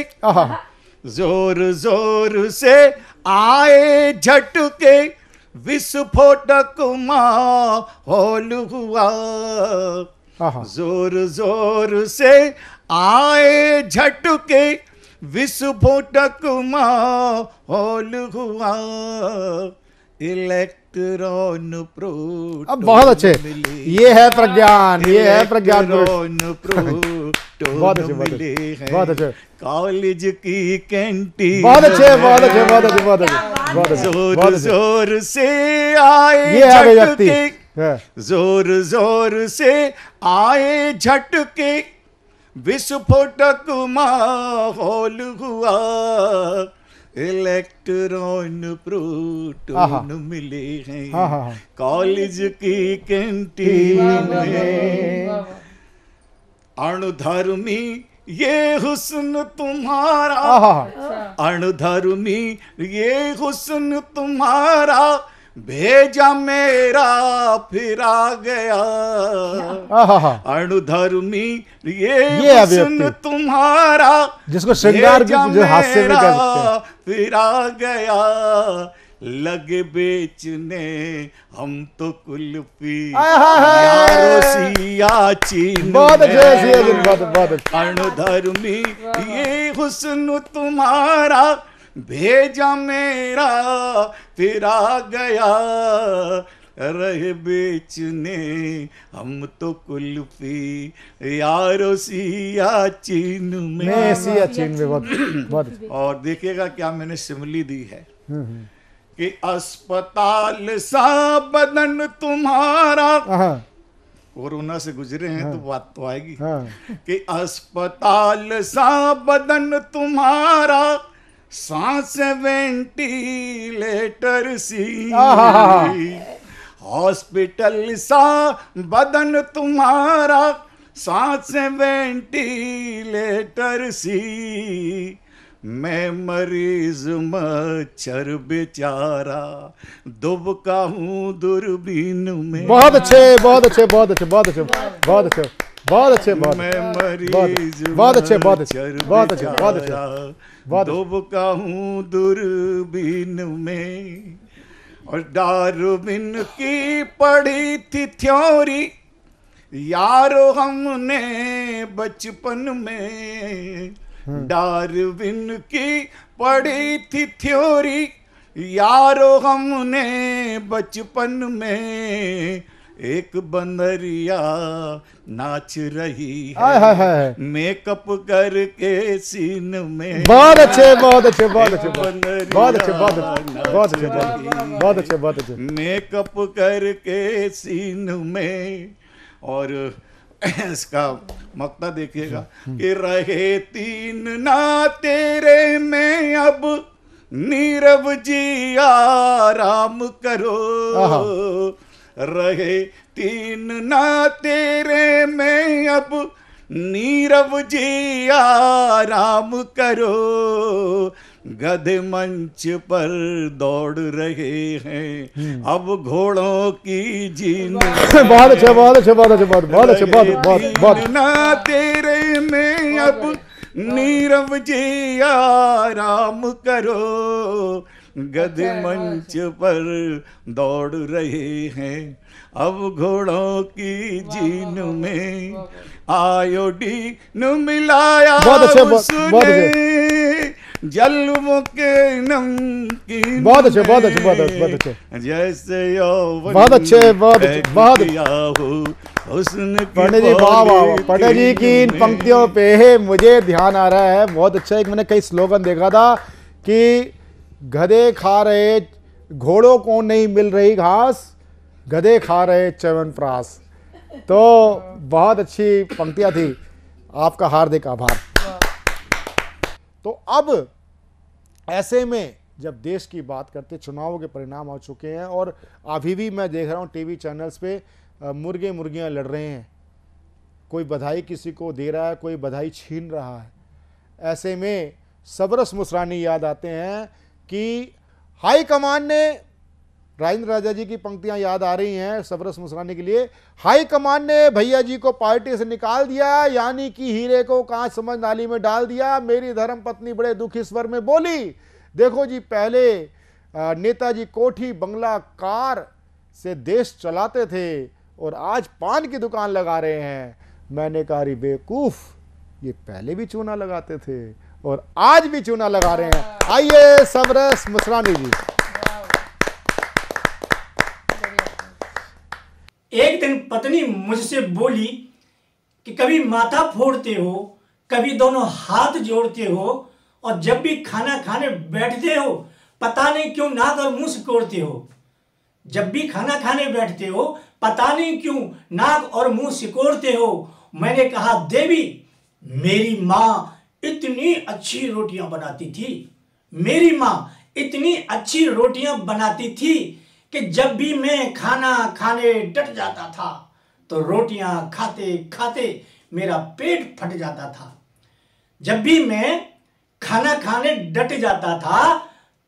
जोर जोर से आए झटके विस्फोटक माहौल हुआ जोर जोर से आए झटके विस्फोटक माहौल हुआ इलेक्ट्रॉन प्रोटॉन अब बहुत अच्छे ये है प्रज्ञान ये है प्रज्ञान प्रोटॉन बहुत अच्छे बहुत अच्छे कॉलेज की कैंटी बहुत अच्छे बहुत अच्छे बहुत अच्छे बहुत अच्छे बहुत अच्छे जोर जोर से आए ये है व्यक्ति हाँ। जोर जोर से आए झटके विस्फोटक माहौल हुआ इलेक्ट्रॉन प्रोटोन मिले हैं हाँ, हाँ, कॉलेज की कैंटीन में अणुधर्मी ये हुस्न तुम्हारा अच्छा। अणुधर्मी ये हुस्न तुम्हारा भेजा मेरा फिर आ गया अणुधर्मी ये, ये हुस्न तुम्हारा जिसको श्रृंगार फिर आ गया लगे बेचने हम तो कुल्फी सियाचीन बहुत अच्छा अणधर्मी ये हुस्न तुम्हारा भेजा मेरा फिर गया रहे बेचने हम तो कुल्फी यारो चीन में सिया चीन में बहुत बहुत और देखिएगा क्या मैंने शिमली दी है हम्म, हम्म। कि अस्पताल सा बदन तुम्हारा कोरोना हाँ। से गुजरे हैं तो हाँ। बात तो आएगी हाँ। कि अस्पताल सा बदन तुम्हारा सांस वेंटिलेटर सी हॉस्पिटल सा बदन तुम्हारा सांस वेंटिलेटर सी मैं मरीज मच्छर बेचारा दुबका हूँ दूरबीन में बहुत अच्छे बहुत अच्छे बहुत अच्छे बहुत अच्छे बहुत अच्छे बहुत अच्छे बहुत मरीज बहुत अच्छे बहुत अच्छे बहुत अच्छे बहुत अच्छे दुबका हूँ दूरबीन में और दारुबिन की पड़ी थी थ्योरी यारो हमने बचपन में हाँ। डार्विन की पढ़ी थी थ्योरी यारो हमने बचपन में एक बंदरिया नाच रही है मेकअप करके सीन में बहुत अच्छे बहुत अच्छे बहुत अच्छे बहुत अच्छे बहुत अच्छे बहुत अच्छे बहुत अच्छे बहुत अच्छे मेकअप करके सीन में और इसका मकता देखिएगा कि रहे तीन ना तेरे में अब नीरव जी आराम करो रहे तीन ना तेरे में अब नीरव जी आराम करो गधे मंच पर दौड़ रहे हैं अब घोड़ों की जीन बहुत अच्छा बहुत अच्छा बहुत अच्छा बहुत अच्छा बहुत बहुत ना तेरे में अब नीरव जी आराम करो गध मंच पर दौड़ रहे हैं अब घोड़ों की जीन में आयोडी न मिलाया बहुत अच्छा, बहुत अच्छा। जल मुके नमकीन बहुत अच्छे बहुत अच्छे बहुत अच्छे बहुत अच्छे जैसे बहुत अच्छे बहुत अच्छे बहुत पंडित जी वाह वाह पंडित जी की इन पंक्तियों पे मुझे ध्यान आ रहा है बहुत अच्छा एक मैंने कई स्लोगन देखा था कि गधे खा रहे घोड़ों को नहीं मिल रही घास गधे खा रहे चवन प्रास तो बहुत अच्छी पंक्तियाँ थी आपका हार्दिक आभार तो अब ऐसे में जब देश की बात करते चुनावों के परिणाम आ चुके हैं और अभी भी मैं देख रहा हूँ टीवी चैनल्स पे मुर्गे मुर्गियाँ लड़ रहे हैं कोई बधाई किसी को दे रहा है कोई बधाई छीन रहा है ऐसे में सबरस मुसरानी याद आते हैं कि हाईकमान ने राजेंद्र राजा जी की पंक्तियां याद आ रही हैं सबरस मुस्राने के लिए हाई कमान ने भैया जी को पार्टी से निकाल दिया यानी कि हीरे को कांच समझ नाली में डाल दिया मेरी धर्म पत्नी बड़े दुखी स्वर में बोली देखो जी पहले नेताजी कोठी बंगला कार से देश चलाते थे और आज पान की दुकान लगा रहे हैं मैंने कहा अरे बेवकूफ़ ये पहले भी चूना लगाते थे और आज भी चूना लगा रहे हैं आइए सबरस मुसरानी जी एक दिन पत्नी मुझसे बोली कि कभी माथा फोड़ते हो कभी दोनों हाथ जोड़ते हो और जब भी खाना खाने बैठते हो पता नहीं क्यों नाक और मुंह सिकोड़ते हो जब भी खाना खाने बैठते हो पता नहीं क्यों नाक और मुंह सिकोड़ते हो मैंने कहा देवी मेरी माँ इतनी अच्छी रोटियां बनाती थी मेरी माँ इतनी अच्छी रोटियां बनाती थी कि जब भी मैं खाना खाने डट जाता था तो रोटियां खाते खाते मेरा पेट फट जाता था जब भी मैं खाना खाने डट जाता था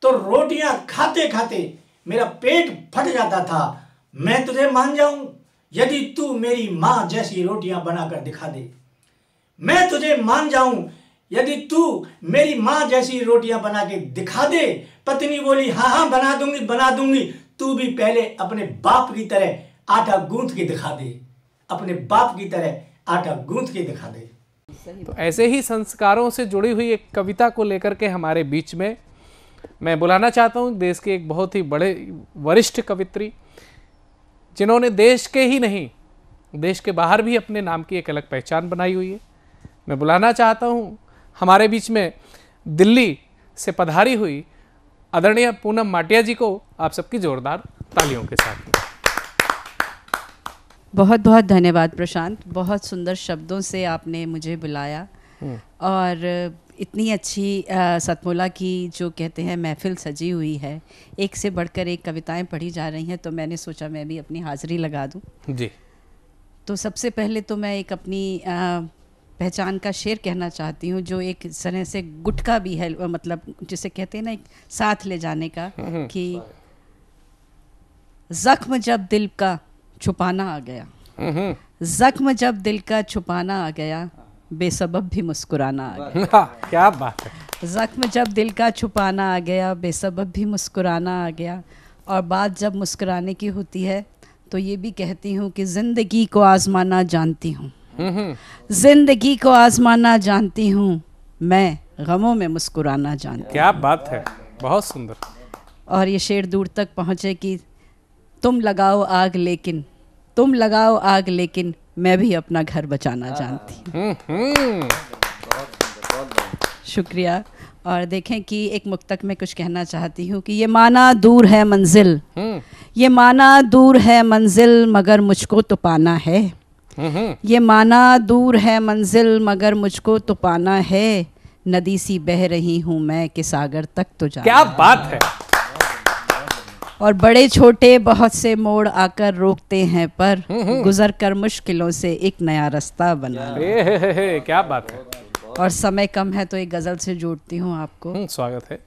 तो रोटियां खाते खाते मेरा पेट फट जाता था मैं तुझे मान जाऊं यदि तू मेरी मां जैसी रोटियां बनाकर दिखा दे मैं तुझे मान जाऊं यदि तू मेरी मां जैसी रोटियां बना के दिखा दे पत्नी बोली हाँ हाँ बना दूंगी बना दूंगी तू भी पहले अपने बाप की तरह आटा गूंथ के दिखा दे अपने बाप की तरह आटा गूंथ के दिखा दे तो ऐसे ही संस्कारों से जुड़ी हुई एक कविता को लेकर के हमारे बीच में मैं बुलाना चाहता हूँ देश के एक बहुत ही बड़े वरिष्ठ कवित्री जिन्होंने देश के ही नहीं देश के बाहर भी अपने नाम की एक अलग पहचान बनाई हुई है मैं बुलाना चाहता हूँ हमारे बीच में दिल्ली से पधारी हुई आदरणीय पूनम माटिया जी को आप सबकी जोरदार तालियों के साथ बहुत बहुत धन्यवाद प्रशांत बहुत सुंदर शब्दों से आपने मुझे बुलाया हम्म। और इतनी अच्छी सतमोला की जो कहते हैं महफिल सजी हुई है एक से बढ़कर एक कविताएं पढ़ी जा रही हैं तो मैंने सोचा मैं भी अपनी हाजिरी लगा दूं जी तो सबसे पहले तो मैं एक अपनी पहचान का शेर कहना चाहती हूँ जो एक तरह से गुटका भी है मतलब जिसे कहते हैं ना एक साथ ले जाने का हम्म, हम्म। कि जख्म जब दिल का छुपाना आ गया हम्म, जख्म जब दिल का छुपाना आ गया बेसबब भी मुस्कुराना आ गया क्या बात है जख्म जब दिल का छुपाना आ गया बेसबब भी मुस्कुराना आ गया और बात जब मुस्कुराने की होती है तो ये भी कहती हूँ कि ज़िंदगी को आज़माना जानती हूँ जिंदगी को आजमाना जानती हूँ मैं गमों में मुस्कुराना जानती क्या बात है बहुत सुंदर और ये शेर दूर तक पहुँचे कि तुम लगाओ आग लेकिन तुम लगाओ आग लेकिन मैं भी अपना घर बचाना जानती हम्म, हम्म। शुक्रिया और देखें कि एक मुक्तक में कुछ कहना चाहती हूँ कि ये माना दूर है मंजिल हम्म। ये माना दूर है मंजिल मगर मुझको तो पाना है ये माना दूर है मंजिल मगर मुझको तो पाना है नदी सी बह रही हूँ मैं कि सागर तक तो जा क्या बात है और बड़े छोटे बहुत से मोड़ आकर रोकते हैं पर हम्म, हम्म। गुजर कर मुश्किलों से एक नया रास्ता बना हे हे हे, क्या बात है और समय कम है तो एक गज़ल से जोड़ती हूँ आपको हम्म, स्वागत है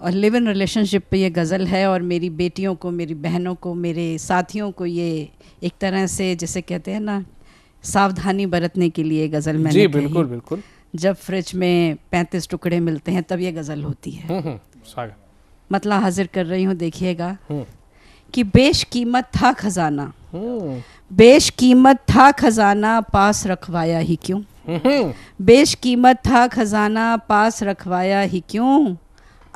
और लिव इन रिलेशनशिप पे ये गज़ल है और मेरी बेटियों को मेरी बहनों को मेरे साथियों को ये एक तरह से जैसे कहते हैं ना सावधानी बरतने के लिए गजल मैंने जी बिल्कुल बिल्कुल जब फ्रिज में पैंतीस टुकड़े मिलते हैं तब ये गजल होती है हम्म, हम्म, मतला हाजिर कर रही हूँ देखिएगा हम्म। कि बेश कीमत था खजाना बेश कीमत था खजाना पास रखवाया ही क्यों बेश कीमत था खजाना पास रखवाया ही क्यों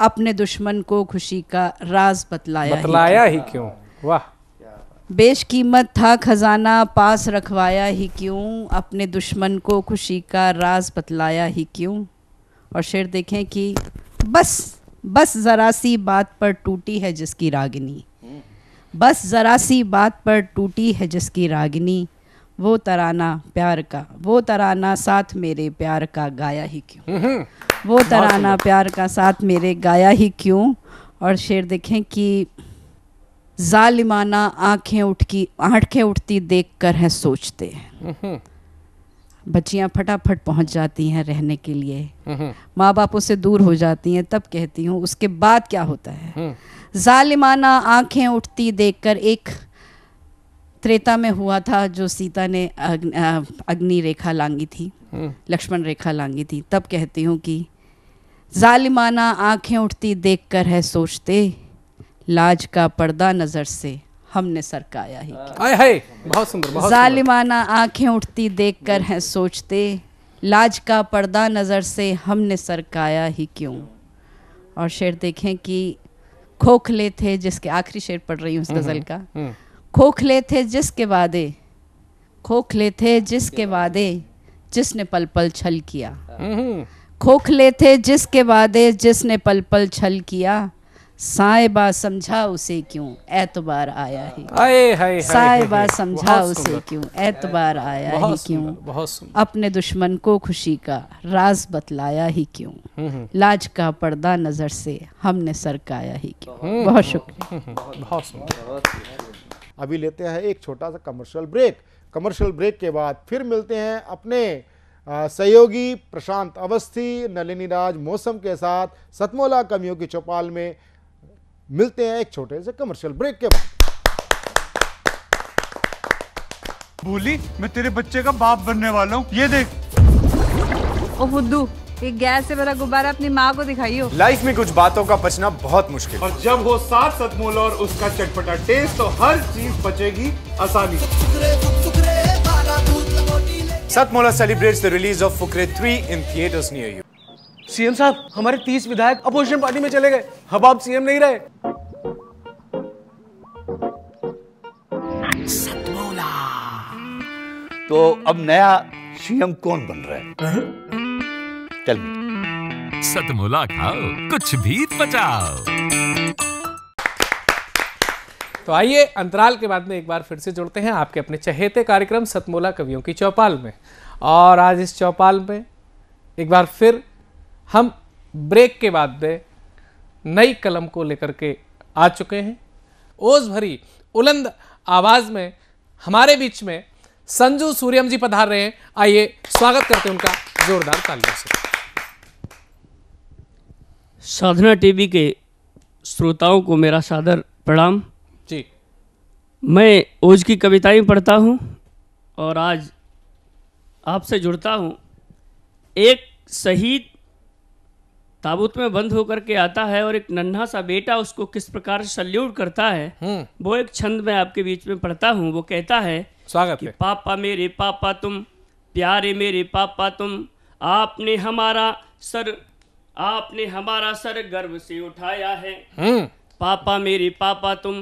अपने दुश्मन को खुशी का राज बतलाया बतलाया ही क्यों, ही क्यों? वाह बेश कीमत था खजाना पास रखवाया ही क्यों अपने दुश्मन को खुशी का राज बतलाया ही क्यों और शेर देखें कि बस बस ज़रा सी बात पर टूटी है जिसकी रागनी बस ज़रा सी बात पर टूटी है जिसकी रागनी वो तराना प्यार का वो तराना साथ मेरे प्यार का गाया ही क्यों हम्म। वो तराना प्यार का साथ मेरे गाया ही क्यों और शेर देखें कि जालिमाना आंखें उठकी आंखें उठती देख कर हैं सोचते हम्म। बच्चियां फटाफट पहुंच जाती हैं रहने के लिए हम्म। माँ बापों से दूर हो जाती हैं तब कहती हूँ उसके बाद क्या होता है हम्म। जालिमाना आंखें उठती देखकर एक त्रेता में हुआ था जो सीता ने अग्नि रेखा लांगी थी लक्ष्मण रेखा लांगी थी तब कहती हूँ कि जालिमाना आंखें उठती देखकर है सोचते लाज का पर्दा नज़र से हमने सरकाया ही आए हाय बहुत सुंदर जालिमाना आंखें उठती देखकर हैं सोचते लाज का पर्दा नज़र से हमने सरकाया ही क्यों और शेर देखें कि खोखले थे जिसके आखिरी शेर पढ़ रही हूँ उस हम्म, गज़ल हम्म, का हम्म। खोखले थे जिसके वादे खोखले थे जिसके वादे जिसने पल पल छल किया खोखले थे जिसके वादे जिसने पल पल छल किया साइबा समझा उसे क्यों एतबार आया है आए, हाय, समझा उसे क्यों एतबार आया है क्यों अपने दुश्मन को खुशी का राज बतलाया ही क्यों हम्म, हम्म। लाज का पर्दा नजर से हमने सरकाया ही क्यों हम्म, बहुत शुक्रिया अभी लेते हैं एक छोटा सा कमर्शियल ब्रेक कमर्शियल ब्रेक के बाद फिर मिलते हैं अपने सहयोगी प्रशांत अवस्थी नलिनी राज मौसम के साथ सतमोला कमियों की चौपाल में मिलते हैं एक छोटे से कमर्शियल ब्रेक के बाद भूली मैं तेरे बच्चे का बाप बनने वाला हूँ ये देख ओ बुद्धू ये गैस से भरा गुब्बारा अपनी माँ को दिखाइयो लाइफ में कुछ बातों का बचना बहुत मुश्किल और जब वो सात सतमोल और उसका चटपटा टेस्ट तो हर चीज बचेगी आसानी Satmola celebrates the release of Fukre 3 in theaters near you. CM साहब हमारे तीस विधायक अपोजिशन पार्टी में चले गए अब आप सीएम नहीं रहे तो अब नया सीएम कौन बन रहा है चल सतमुला खाओ कुछ भी बचाओ तो आइए अंतराल के बाद में एक बार फिर से जुड़ते हैं आपके अपने चहेते कार्यक्रम सतमोला कवियों की चौपाल में और आज इस चौपाल में एक बार फिर हम ब्रेक के बाद में नई कलम को लेकर के आ चुके हैं ओज भरी उलंद आवाज़ में हमारे बीच में संजू सूर्यम जी पधार रहे हैं आइए स्वागत करते हैं उनका जोरदार तालियों से साधना टीवी के श्रोताओं को मेरा सादर प्रणाम जी मैं ओज की कविताएं पढ़ता हूं और आज आपसे जुड़ता हूं एक शहीद ताबूत में बंद होकर के आता है और एक नन्हा सा बेटा उसको किस प्रकार सल्यूट करता है हम्म। वो एक छंद में आपके बीच में पढ़ता हूँ वो कहता है स्वागत कि पापा मेरे पापा तुम प्यारे मेरे पापा तुम आपने हमारा सर आपने हमारा सर गर्व से उठाया है हम्म। पापा मेरे पापा तुम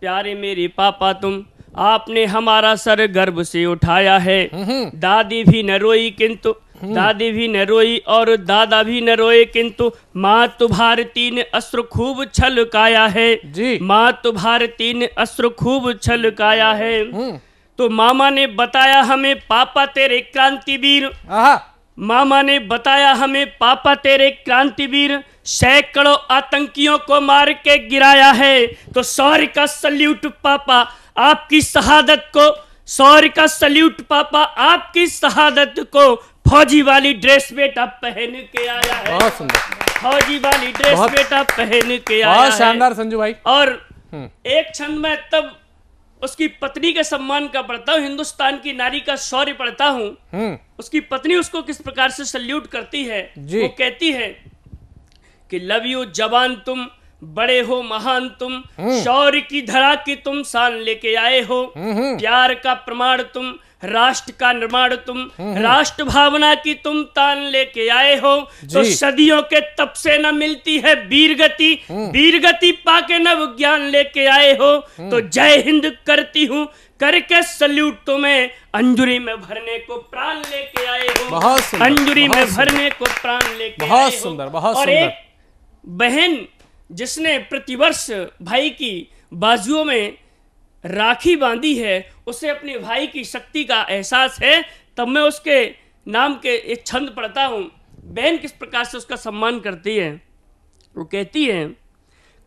प्यारे मेरे पापा तुम आपने हमारा सर गर्व से उठाया है हम्म। दादी भी न रोई किंतु दादी भी न रोई और दादा भी न रोए किंतु मातु भारती ने अस्त्र खूब छलकाया है जी मातु भारती ने अस्त्र खूब छलकाया है हम्म। तो मामा ने बताया हमें पापा तेरे क्रांतिवीर मामा ने बताया हमें पापा तेरे क्रांतिवीर सैकड़ों आतंकियों को मार के गिराया है तो सौर का सल्यूट पापा आपकी शहादत को सौर का सल्यूट पापा आपकी शहादत को फौजी वाली ड्रेस बेटा पहन के आया है बहुत सुंदर फौजी वाली ड्रेस बेटा पहन के आया बहुत शानदार संजू भाई और हम्म। एक क्षण में तब उसकी पत्नी के सम्मान का पढ़ता हूँ हिंदुस्तान की नारी का शौर्य पढ़ता हूँ हम्म। उसकी पत्नी उसको किस प्रकार से सल्यूट करती है वो कहती है कि लव यू जवान तुम बड़े हो महान तुम हम्म। शौर्य की धरा की तुम शान लेके आए हो प्यार का प्रमाण तुम राष्ट्र का निर्माण तुम हम्म, हम्म। राष्ट्र भावना की तुम तान लेके आए हो तो सदियों के तप से न मिलती है वीर गति हम्म। वीर गति पाके नव ज्ञान लेके आए हो तो जय हिंद करती हूँ करके सल्यूट तुम्हें अंजुरी में भरने को प्राण लेके आए हो बहुत अंजुरी में भरने को प्राण लेके बहुत सुंदर बहुत सुंदर बहन जिसने प्रतिवर्ष भाई की बाजुओं में राखी बांधी है उसे अपने भाई की शक्ति का एहसास है तब मैं उसके नाम के एक छंद पढ़ता हूँ बहन किस प्रकार से उसका सम्मान करती है वो कहती है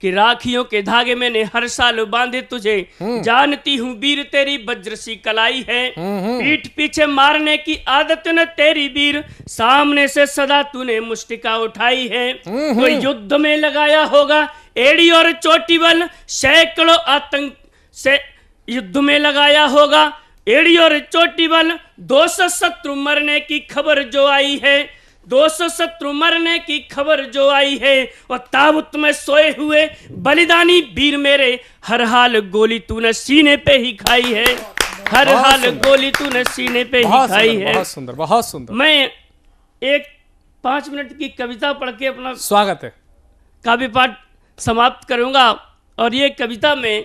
कि राखियों के धागे मैंने हर साल बांधे तुझे हम्म। जानती हूँ वीर तेरी वज्र सी कलाई है हम्म, हम्म। पीठ पीछे मारने की आदत न तेरी वीर सामने से सदा तूने मुस्टिका उठाई है कोई युद्ध में लगाया होगा एड़ी और चोटी बल सैकड़ों आतंक से युद्ध में लगाया होगा एड़ी और चोटी बल दो शत्रु मरने की खबर जो आई है दो शत्रु मरने की खबर जो आई है और ताबुत में सोए हुए बलिदानी वीर मेरे हर हाल गोली तूने सीने पे ही खाई है हर हाल गोली तूने सीने पे ही खाई है बहुत सुंदर बहुत सुंदर मैं एक पांच मिनट की कविता पढ़ के अपना स्वागत है काव्य पाठ समाप्त करूंगा और ये कविता में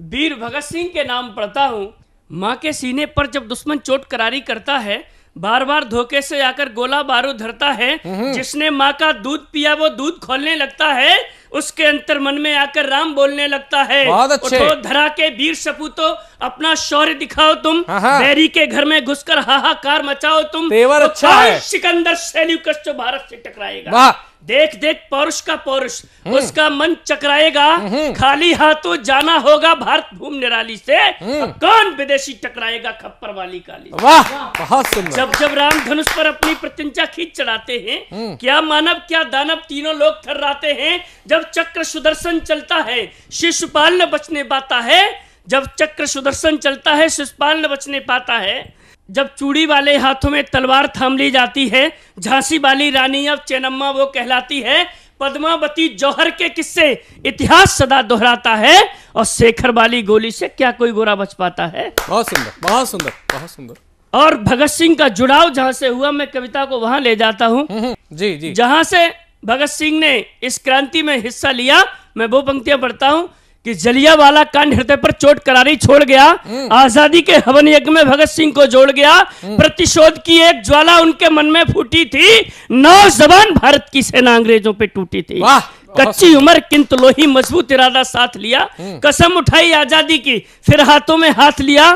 वीर भगत सिंह के नाम पढ़ता हूँ माँ के सीने पर जब दुश्मन चोट करारी करता है बार बार धोखे से आकर गोला बारूद धरता है जिसने माँ का दूध पिया वो दूध खोलने लगता है उसके अंतर मन में आकर राम बोलने लगता है अच्छे। उठो धरा के वीर सपूतो अपना शौर्य दिखाओ तुम बैरी के घर में घुसकर हाहाकार मचाओ तुम तेवर तो अच्छा है सिकंदर सैल्यूकस जो भारत से टकराएगा देख देख पौरुष का पौरुष हम्म। उसका मन चकराएगा हम्म। खाली हाथों जाना होगा भारत भूमि निराली से हम्म। कौन विदेशी टकराएगा खप्पर वाली काली वाह बहुत सुंदर जब जब राम धनुष पर अपनी प्रत्यंचा खींच चढ़ाते हैं क्या मानव क्या दानव तीनों लोग थर्राते हैं जब चक्र सुदर्शन चलता है शिशुपाल न बचने पाता है जब चक्र सुदर्शन चलता है शिशुपाल न बचने पाता है जब चूड़ी वाले हाथों में तलवार थाम ली जाती है झांसी वाली रानी अब चेनम्मा वो कहलाती है पद्मावती जौहर के किस्से इतिहास सदा दोहराता है और शेखर वाली गोली से क्या कोई गोरा बच पाता है बहुत सुंदर बहुत सुंदर बहुत सुंदर और भगत सिंह का जुड़ाव जहां से हुआ मैं कविता को वहां ले जाता हूँ हम्म, हम्म, जी जी जहां से भगत सिंह ने इस क्रांति में हिस्सा लिया मैं वो पंक्तियां पढ़ता हूँ कि वाला कांड हृदय पर चोट करारी छोड़ गया हम्म। आजादी के हवन यज्ञ में भगत सिंह को जोड़ गया हम्म। प्रतिशोध की एक ज्वाला उनके मन में फूटी थी नौजवान भारत की सेना अंग्रेजों पे टूटी थी कच्ची उम्र किंतु लोही मजबूत इरादा साथ लिया हम्म। कसम उठाई आजादी की फिर हाथों में हाथ लिया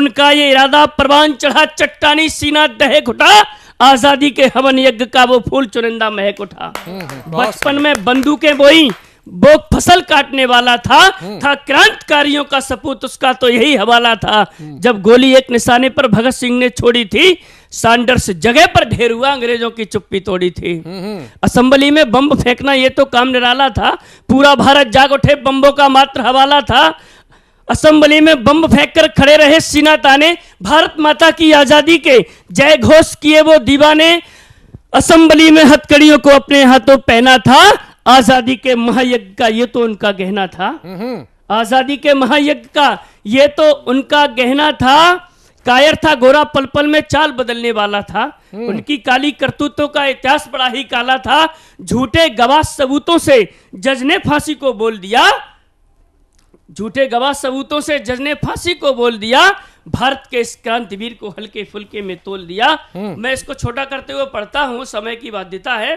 उनका ये इरादा परवान चढ़ा चट्टानी सीना दहे घुटा आजादी के हवन यज्ञ का वो फूल चुनिंदा महक उठा बचपन में बंदूकें बोई वो फसल काटने वाला था हम्म। था क्रांतकारियों का सपूत उसका तो यही हवाला था हम्म। जब गोली एक निशाने पर भगत सिंह ने छोड़ी थी सांडर्स जगह पर ढेर हुआ अंग्रेजों की चुप्पी तोड़ी थी हम्म, असेंबली में बम फेंकना ये तो काम निराला था पूरा भारत जाग उठे बम्बों का मात्र हवाला था असेंबली में बम फेंक कर खड़े रहे सीना ताने भारत माता की आजादी के जय घोष किए वो दीवाने असेंबली में हथकड़ियों को अपने हाथों पहना था आजादी के महायज्ञ का ये तो उनका गहना था हम्म। आजादी के महायज्ञ का ये तो उनका गहना था कायर था गोरा पल पल में चाल बदलने वाला था हम्म। उनकी काली करतूतों का इतिहास बड़ा ही काला था झूठे गवाह सबूतों से जज ने फांसी को बोल दिया झूठे गवाह सबूतों से जज ने फांसी को बोल दिया भारत के इस क्रांतिवीर को हल्के फुल्के में तोल दिया हम्म। मैं इसको छोटा करते हुए पढ़ता हूं समय की बाध्यता है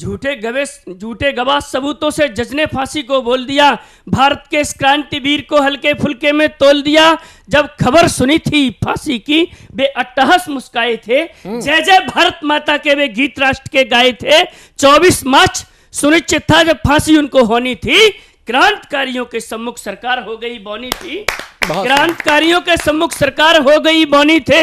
झूठे गवे झूठे गवाह सबूतों से जज ने फांसी को बोल दिया भारत के इस क्रांतिवीर को हल्के फुलके में तोल दिया जब खबर सुनी थी फांसी की वे अट्टहस मुस्काए थे हम्म। जय जय भारत माता के वे गीत राष्ट्र के गाए थे 24 मार्च सुनिश्चित था जब फांसी उनको होनी थी क्रांतकारियों के सम्मुख सरकार हो गई बोनी थी क्रांतकारियों के सम्मुख सरकार हो गई बोनी थे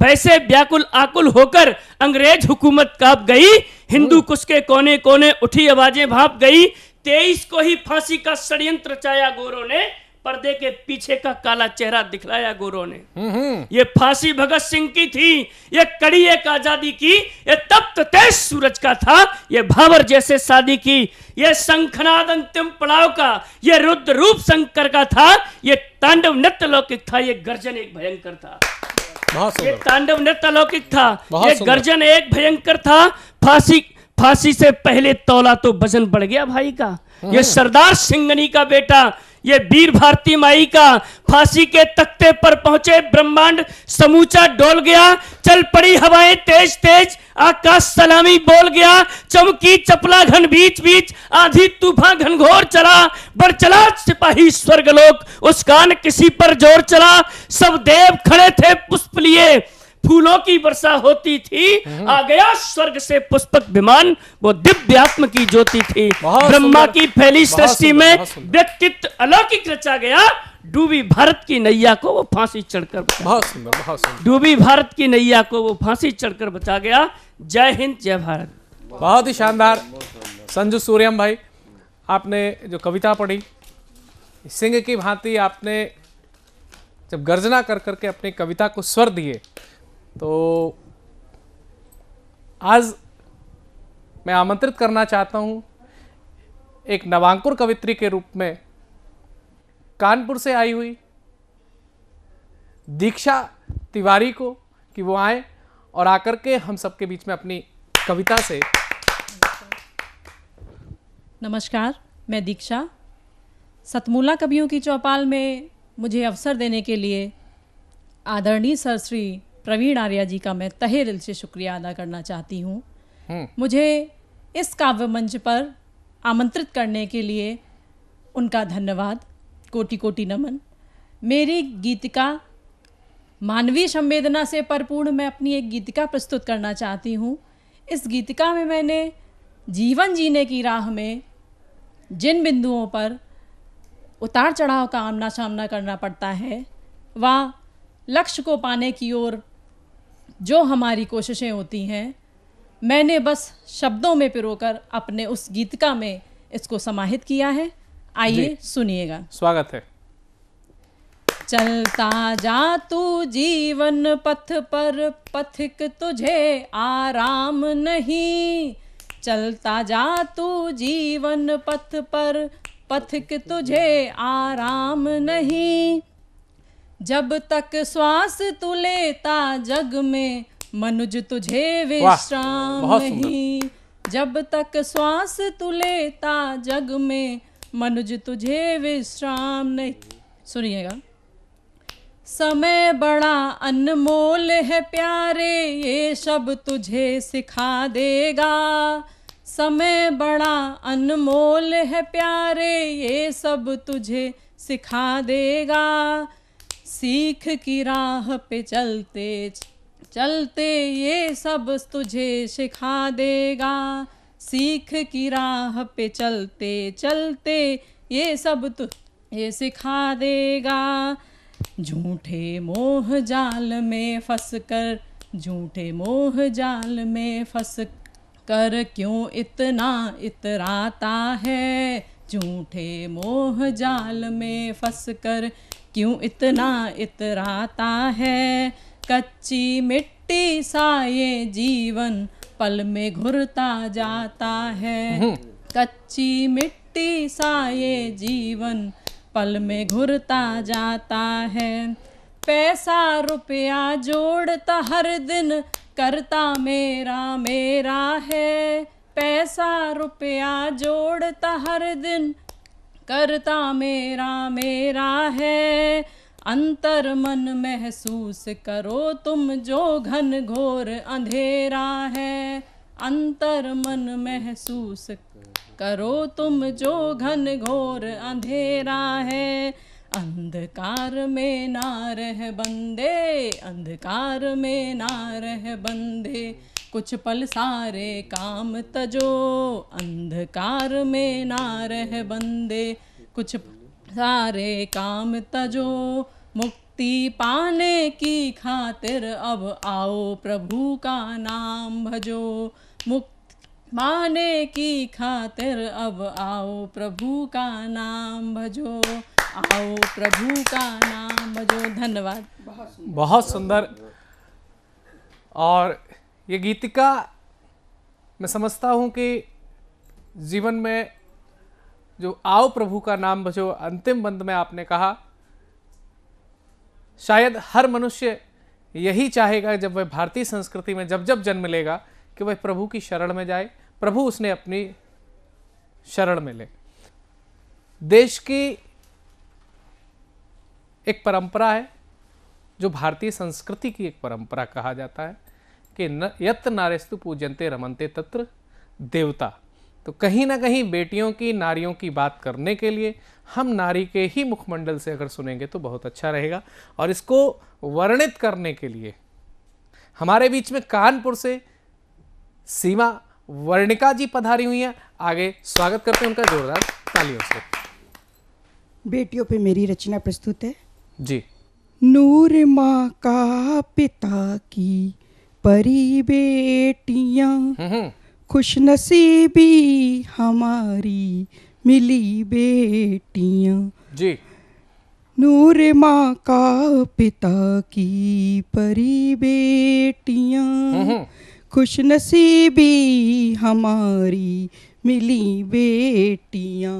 वैसे व्याकुल आकुल होकर अंग्रेज हुकूमत काप गई हिंदू कुश के कोने कोने उठी आवाजें भाप गई तेईस को ही फांसी का षडयंत्र चाया गोरो ने पर्दे के पीछे का काला चेहरा दिखलाया गोरो ने ये फांसी भगत सिंह की थी ये कड़ी एक आजादी की ये तप्त तेज सूरज का था ये भावर जैसे शादी की ये शंखनाद अंतिम पड़ाव का ये रुद्र रूप शंकर का था ये तांडव नृत्य लौकिक था ये गर्जन एक भयंकर था ये तांडव नृत्य अलौकिक था ये गर्जन एक भयंकर था फांसी फांसी से पहले तोला तो वजन बढ़ गया भाई का हम्म। ये सरदार सिंगनी का बेटा ये वीर भारती माई का फांसी के तख्ते पर पहुंचे ब्रह्मांड समूचा डोल गया चल पड़ी हवाएं तेज तेज आकाश सलामी बोल गया चमकी चपला घन बीच बीच आधी तूफान घनघोर चला बढ़ चला सिपाही स्वर्गलोक उस कान किसी पर जोर चला सब देव खड़े थे पुष्प लिए फूलों की वर्षा होती थी हम्म। आ गया स्वर्ग से पुष्पक विमान वो दिव्यात्म की ज्योति थी ब्रह्मा की फैली सृष्टि में व्यक्तित्व अलौकिक रचा गया डूबी भारत की नैया को वो फांसी चढ़कर बहुत सुंदर बहुत सुंदर डूबी भारत की नैया को वो फांसी चढ़कर बचा गया जय हिंद जय भारत बहुत ही शानदार संजू सूर्यम भाई आपने जो कविता पढ़ी सिंह की भांति आपने जब गर्जना कर करके अपनी कविता को स्वर दिए तो आज मैं आमंत्रित करना चाहता हूँ एक नवांकुर कवित्री के रूप में कानपुर से आई हुई दीक्षा तिवारी को कि वो आए और आकर के हम सबके बीच में अपनी कविता से नमस्कार मैं दीक्षा सतमूला कवियों की चौपाल में मुझे अवसर देने के लिए आदरणीय सर श्री प्रवीण आर्या जी का मैं तहे दिल से शुक्रिया अदा करना चाहती हूँ हम्म। मुझे इस काव्य मंच पर आमंत्रित करने के लिए उनका धन्यवाद कोटि कोटि नमन मेरी गीतिका मानवीय संवेदना से परिपूर्ण मैं अपनी एक गीतिका प्रस्तुत करना चाहती हूँ इस गीतिका में मैंने जीवन जीने की राह में जिन बिंदुओं पर उतार चढ़ाव का आमना सामना करना पड़ता है वह लक्ष्य को पाने की ओर जो हमारी कोशिशें होती हैं मैंने बस शब्दों में पिरोकर अपने उस गीतिका में इसको समाहित किया है आइए सुनिएगा स्वागत है चलता जा तू जीवन पथ पर पथिक तुझे आराम नहीं चलता जा तू जीवन पथ पर पथिक तुझे आराम नहीं जब तक श्वास तू लेता जग में मनुज तुझे विश्राम नहीं जब तक श्वास तू लेता जग में मनुज तुझे विश्राम नहीं सुनिएगा समय बड़ा अनमोल है प्यारे ये सब तुझे सिखा देगा समय बड़ा अनमोल है प्यारे ये सब तुझे सिखा देगा सीख की राह पे चलते चलते ये सब तुझे सिखा देगा सीख की राह पे चलते चलते ये सब तु ये सिखा देगा झूठे मोह जाल में फंस कर झूठे मोह जाल में फंस कर क्यों इतना इतराता है झूठे मोह जाल में फंस कर क्यों इतना इतराता है कच्ची मिट्टी सा ये जीवन पल में घुरता जाता है हम्म। कच्ची मिट्टी सा ये जीवन पल में घुरता जाता है पैसा रुपया जोड़ता हर दिन करता मेरा मेरा है पैसा रुपया जोड़ता हर दिन करता मेरा मेरा है अंतर मन महसूस करो तुम जो घन घोर अंधेरा है अंतर मन महसूस करो तुम जो घन घोर अंधेरा है अंधकार में ना रह बंदे अंधकार में ना रह बंदे कुछ पल सारे काम तजो अंधकार में ना रह बंदे कुछ सारे काम तजो मुक्ति पाने की खातिर अब आओ प्रभु का नाम भजो मुक्त पाने की खातिर अब आओ प्रभु का नाम भजो आओ प्रभु का नाम भजो धन्यवाद बहुत सुंदर और ये गीतिका मैं समझता हूँ कि जीवन में जो आओ प्रभु का नाम बचो अंतिम बंद में आपने कहा शायद हर मनुष्य यही चाहेगा जब वह भारतीय संस्कृति में जब जब जन्म लेगा कि वह प्रभु की शरण में जाए प्रभु उसने अपनी शरण में ले देश की एक परंपरा है जो भारतीय संस्कृति की एक परंपरा कहा जाता है कि न यत्र नारेस्तु पूजनते रमनते तत्र देवता तो कहीं ना कहीं बेटियों की नारियों की बात करने के लिए हम नारी के ही मुखमंडल से अगर सुनेंगे तो बहुत अच्छा रहेगा और इसको वर्णित करने के लिए हमारे बीच में कानपुर से सीमा वर्णिका जी पधारी हुई हैं आगे स्वागत करते हैं उनका जोरदार तालियों से बेटियों पे मेरी रचना प्रस्तुत है जी नूर माँ का पिता की परी बेटियां हम्म, हम्म। नसीबी हमारी मिली बेटियां जी नूर माँ का पिता की परी बेटियां हम्म, खुशनसीबी हमारी मिली बेटियां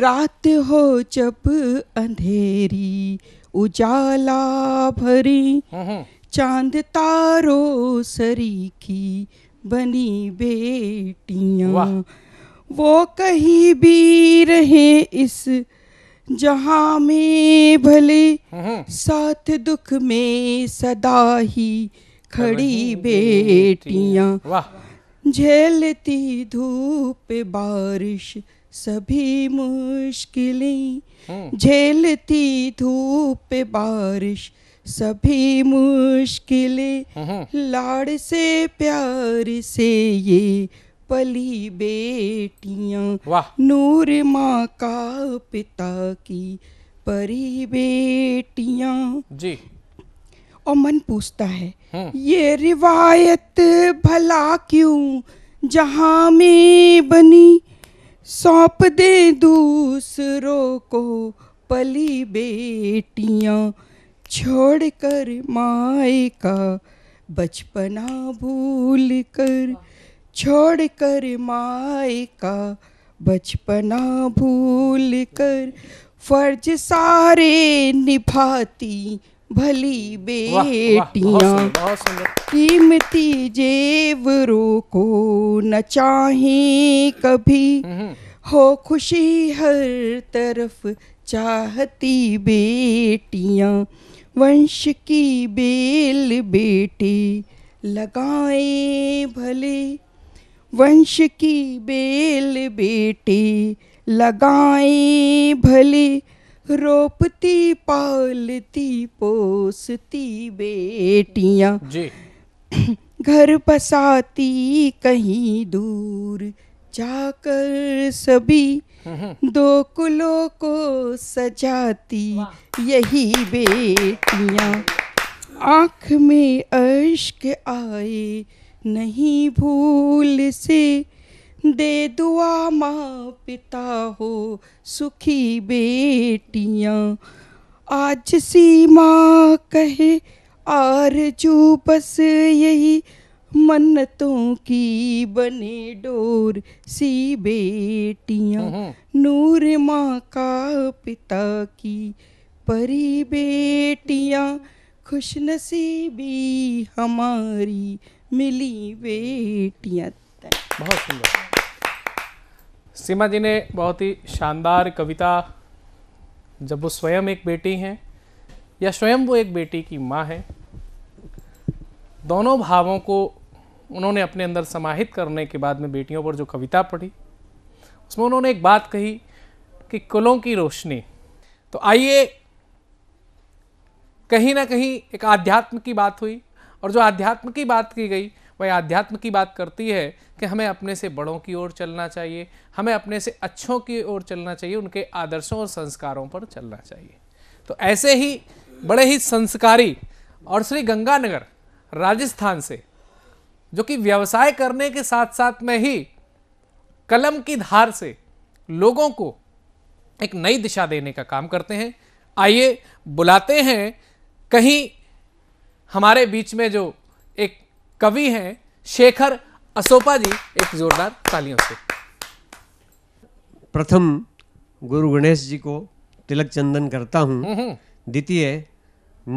रात हो जब अंधेरी उजाला भरी चांद तारो सरी की बनी बेटियां वो कहीं भी रहे इस जहाँ में भले साथ दुख में सदा ही खड़ी बेटियां झेलती धूप बारिश सभी मुश्किलें हम्म। झेलती धूप बारिश सभी मुश्किलें हम्म। लाड़ से प्यार से ये पली बेटियां नूर माँ का पिता की परी बेटियां जी और मन पूछता है हम्म। ये रिवायत भला क्यों जहां में बनी सौंप दे दूसरों को पली बेटियां छोड़ कर माए का बचपना भूल कर छोड़ कर माए का बचपना भूल कर फर्ज सारे निभाती भली बेटियाँ कीमती जेवरों को न चाहे कभी हम्म। हो खुशी हर तरफ चाहती बेटियाँ वंश की बेल बेटी लगाए भले वंश की बेल बेटी लगाए भले रोपती पालती पोसती बेटियाँ घर बसाती कहीं दूर जाकर सभी दो कुलों को सजाती यही बेटियां आँख में अश्क आए नहीं भूल से दे दुआ माँ पिता हो सुखी बेटियां आज सीमा कहे आरजू बस यही मन्नतों की बने डोर सी बेटियां हम्म, हम्म। नूर माँ का पिता की परी बेटियां खुश नसीबी हमारी मिली बेटियां बहुत सुंदर सीमा जी ने बहुत ही शानदार कविता जब वो स्वयं एक बेटी हैं या स्वयं वो एक बेटी की माँ है दोनों भावों को उन्होंने अपने अंदर समाहित करने के बाद में बेटियों पर जो कविता पढ़ी उसमें उन्होंने एक बात कही कि कुलों की रोशनी तो आइए कहीं ना कहीं एक आध्यात्म की बात हुई और जो आध्यात्म की बात की गई वह आध्यात्म की बात करती है कि हमें अपने से बड़ों की ओर चलना चाहिए हमें अपने से अच्छों की ओर चलना चाहिए उनके आदर्शों और संस्कारों पर चलना चाहिए तो ऐसे ही बड़े ही संस्कारी और श्री गंगानगर राजस्थान से जो कि व्यवसाय करने के साथ साथ में ही कलम की धार से लोगों को एक नई दिशा देने का काम करते हैं आइए बुलाते हैं कहीं हमारे बीच में जो एक कवि हैं शेखर असोपा जी एक जोरदार तालियों से प्रथम गुरु गणेश जी को तिलक चंदन करता हूँ हम्म, हम्म। द्वितीय